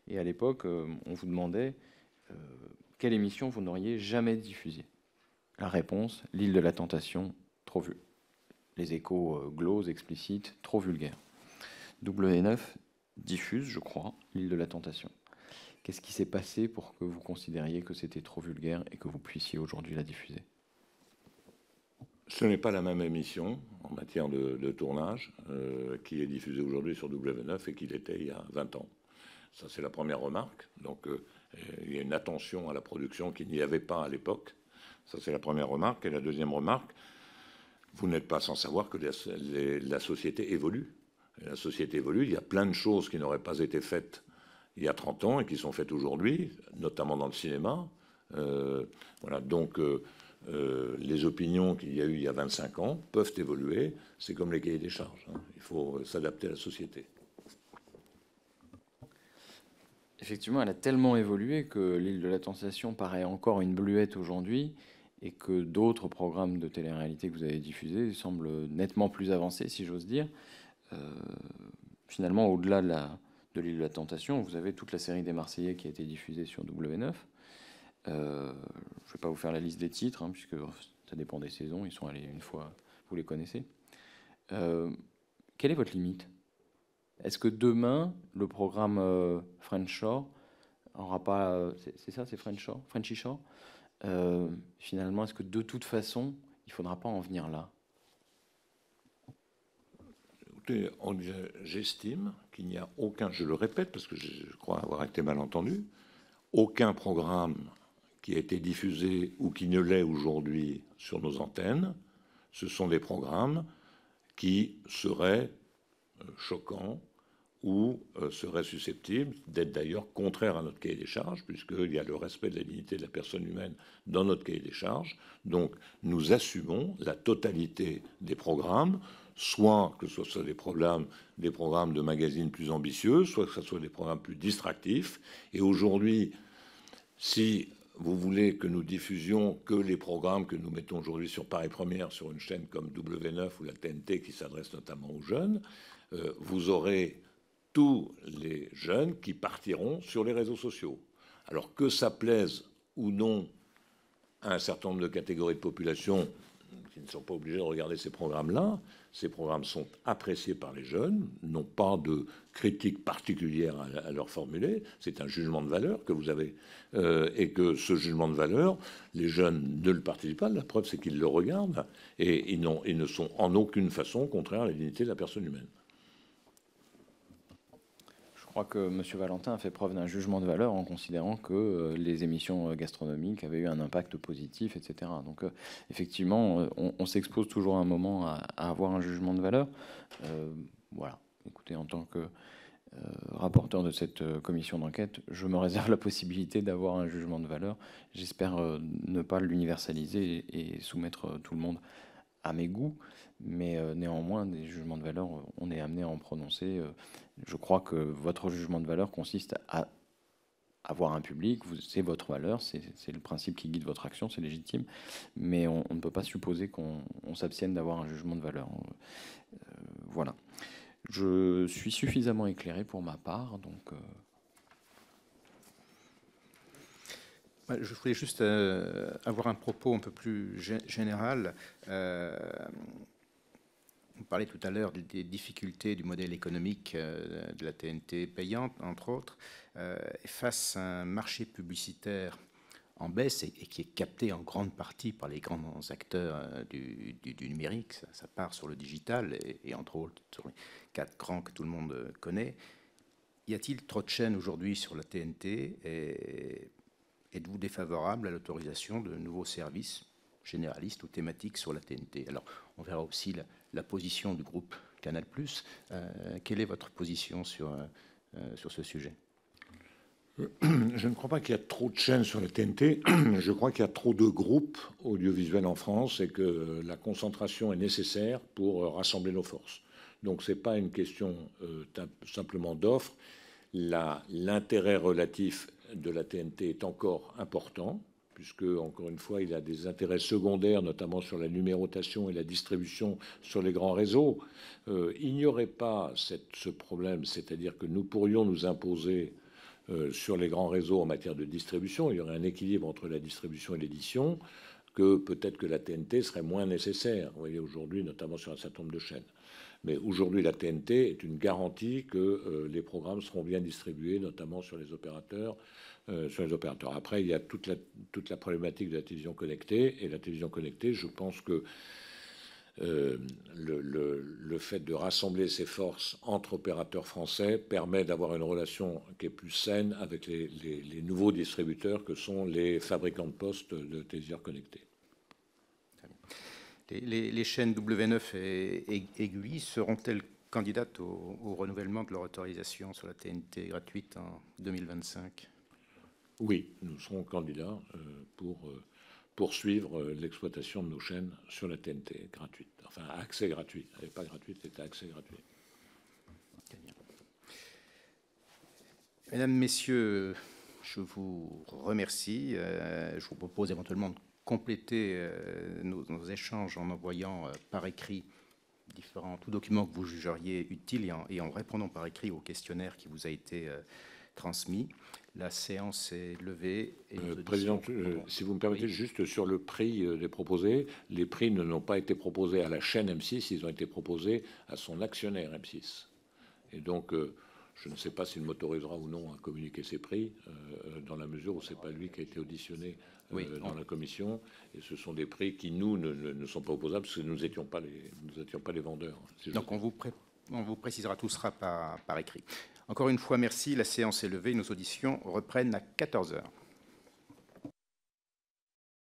Et à l'époque, on vous demandait quelle émission vous n'auriez jamais diffusée. La réponse, l'île de la tentation, trop vue. Les échos glos, explicites, trop vulgaires. W9, diffuse, je crois, l'île de la tentation. Qu'est-ce qui s'est passé pour que vous considériez que c'était trop vulgaire et que vous puissiez aujourd'hui la diffuser Ce n'est pas la même émission en matière de, tournage euh, qui est diffusée aujourd'hui sur W9 et qui était il y a 20 ans. Ça, c'est la première remarque. Donc, euh, euh, il y a une attention à la production qu'il n'y avait pas à l'époque. Ça, c'est la première remarque. Et la deuxième remarque, vous n'êtes pas sans savoir que la société évolue la société évolue, il y a plein de choses qui n'auraient pas été faites il y a 30 ans et qui sont faites aujourd'hui, notamment dans le cinéma. Euh, voilà, donc euh, euh, les opinions qu'il y a eu il y a 25 ans peuvent évoluer. C'est comme les cahiers des charges. Hein. Il faut s'adapter à la société. Effectivement, elle a tellement évolué que l'île de la Tentation paraît encore une bluette aujourd'hui et que d'autres programmes de télé-réalité que vous avez diffusés semblent nettement plus avancés, si j'ose dire. Euh, finalement, au-delà de de l'île de la Tentation, vous avez toute la série des Marseillais qui a été diffusée sur W9. Euh, je ne vais pas vous faire la liste des titres, hein, puisque ça dépend des saisons, ils sont allés une fois, vous les connaissez. Euh, quelle est votre limite Est-ce que demain, le programme French Shore n'aura pas... c'est ça, c'est French Shore Frenchy Shore Finalement, est-ce que de toute façon, il ne faudra pas en venir là j'estime qu'il n'y a aucun, je le répète parce que je crois avoir été mal entendu, aucun programme qui a été diffusé ou qui ne l'est aujourd'hui sur nos antennes, ce sont des programmes qui seraient euh, choquants ou euh, seraient susceptibles d'être d'ailleurs contraires à notre cahier des charges, puisqu'il y a le respect de la dignité de la personne humaine dans notre cahier des charges. Donc nous assumons la totalité des programmes soit que ce soit des programmes, des programmes de magazines plus ambitieux, soit que ce soit des programmes plus distractifs. Et aujourd'hui, si vous voulez que nous diffusions que les programmes que nous mettons aujourd'hui sur Paris Première, sur une chaîne comme W9 ou la TNT qui s'adresse notamment aux jeunes, euh, vous aurez tous les jeunes qui partiront sur les réseaux sociaux. Alors que ça plaise ou non à un certain nombre de catégories de population qui ne sont pas obligés de regarder ces programmes-là, ces programmes sont appréciés par les jeunes, n'ont pas de critique particulière à, leur formuler. C'est un jugement de valeur que vous avez. Euh, et que ce jugement de valeur, les jeunes ne le participent pas. La preuve, c'est qu'ils le regardent et ils, ils ne sont en aucune façon contraires à la dignité de la personne humaine. Je crois que M. Valentin a fait preuve d'un jugement de valeur en considérant que euh, les émissions euh, gastronomiques avaient eu un impact positif, etc. Donc, euh, effectivement, on, s'expose toujours à un moment à, avoir un jugement de valeur. voilà. Écoutez, en tant que rapporteur de cette commission d'enquête, je me réserve la possibilité d'avoir un jugement de valeur. J'espère ne pas l'universaliser et, soumettre tout le monde à mes goûts mais euh, néanmoins, des jugements de valeur, euh, on est amené à en prononcer. Euh. je crois que votre jugement de valeur consiste à avoir un public, c'est votre valeur, c'est le principe qui guide votre action, c'est légitime, mais on, ne peut pas supposer qu'on s'abstienne d'avoir un jugement de valeur. voilà. Je suis suffisamment éclairé pour ma part, donc... Je voulais juste avoir un propos un peu plus général. Euh, on parlait tout à l'heure des difficultés du modèle économique euh, de la TNT payante, entre autres. Euh, face à un marché publicitaire en baisse et, qui est capté en grande partie par les grands acteurs euh, du, numérique, ça, part sur le digital et, entre autres sur les quatre grands que tout le monde connaît, y a-t-il trop de chaînes aujourd'hui sur la TNT et êtes-vous défavorable à l'autorisation de nouveaux services généralistes ou thématiques sur la TNT Alors, on verra aussi la, position du groupe Canal+. Euh, quelle est votre position sur, euh, euh, sur ce sujet [CLEARS THROAT] Je ne crois pas qu'il y a trop de chaînes sur la TNT. [CLEARS THROAT] Je crois qu'il y a trop de groupes audiovisuels en France et que la concentration est nécessaire pour rassembler nos forces. Donc ce n'est pas une question simplement d'offres. L'intérêt relatif de la TNT est encore important puisque, encore une fois, il a des intérêts secondaires, notamment sur la numérotation et la distribution sur les grands réseaux. Euh, il n'y aurait pas ce problème, c'est-à-dire que nous pourrions nous imposer euh, sur les grands réseaux en matière de distribution, il y aurait un équilibre entre la distribution et l'édition, que peut-être que la TNT serait moins nécessaire, vous voyez, aujourd'hui, notamment sur un certain nombre de chaînes. Mais aujourd'hui, la TNT est une garantie que euh, les programmes seront bien distribués, notamment sur les opérateurs euh, sur les opérateurs. Après, il y a toute la, toute la problématique de la télévision connectée. Et la télévision connectée, je pense que euh, le, fait de rassembler ces forces entre opérateurs français permet d'avoir une relation qui est plus saine avec les, nouveaux distributeurs que sont les fabricants de postes de télévision connectée. Les, chaînes W9 et, Aiguille seront-elles candidates au, au, renouvellement de leur autorisation sur la TNT gratuite en 2025 oui, nous serons candidats euh, pour euh, poursuivre euh, l'exploitation de nos chaînes sur la TNT gratuite. Enfin, accès gratuit. Elle pas gratuite, c'est accès gratuit. Mesdames, Messieurs, je vous remercie. je vous propose éventuellement de compléter nos, échanges en envoyant par écrit différents tout documents que vous jugeriez utiles et en, répondant par écrit au questionnaire qui vous a été transmis. La séance est levée. Et euh, euh, si vous me permettez, juste sur le prix euh, des proposés, les prix ne n'ont pas été proposés à la chaîne M6, ils ont été proposés à son actionnaire M6. Et donc, je ne sais pas s'il m'autorisera ou non à communiquer ces prix, dans la mesure où ce n'est pas lui qui a été auditionné dans la commission. Et ce sont des prix qui, nous, ne, sont pas opposables, parce que nous n'étions pas, les, pas les vendeurs. Donc, on vous, on vous précisera tout sera par, par écrit. Encore une fois, merci. La séance est levée. Nos auditions reprennent à 14 heures.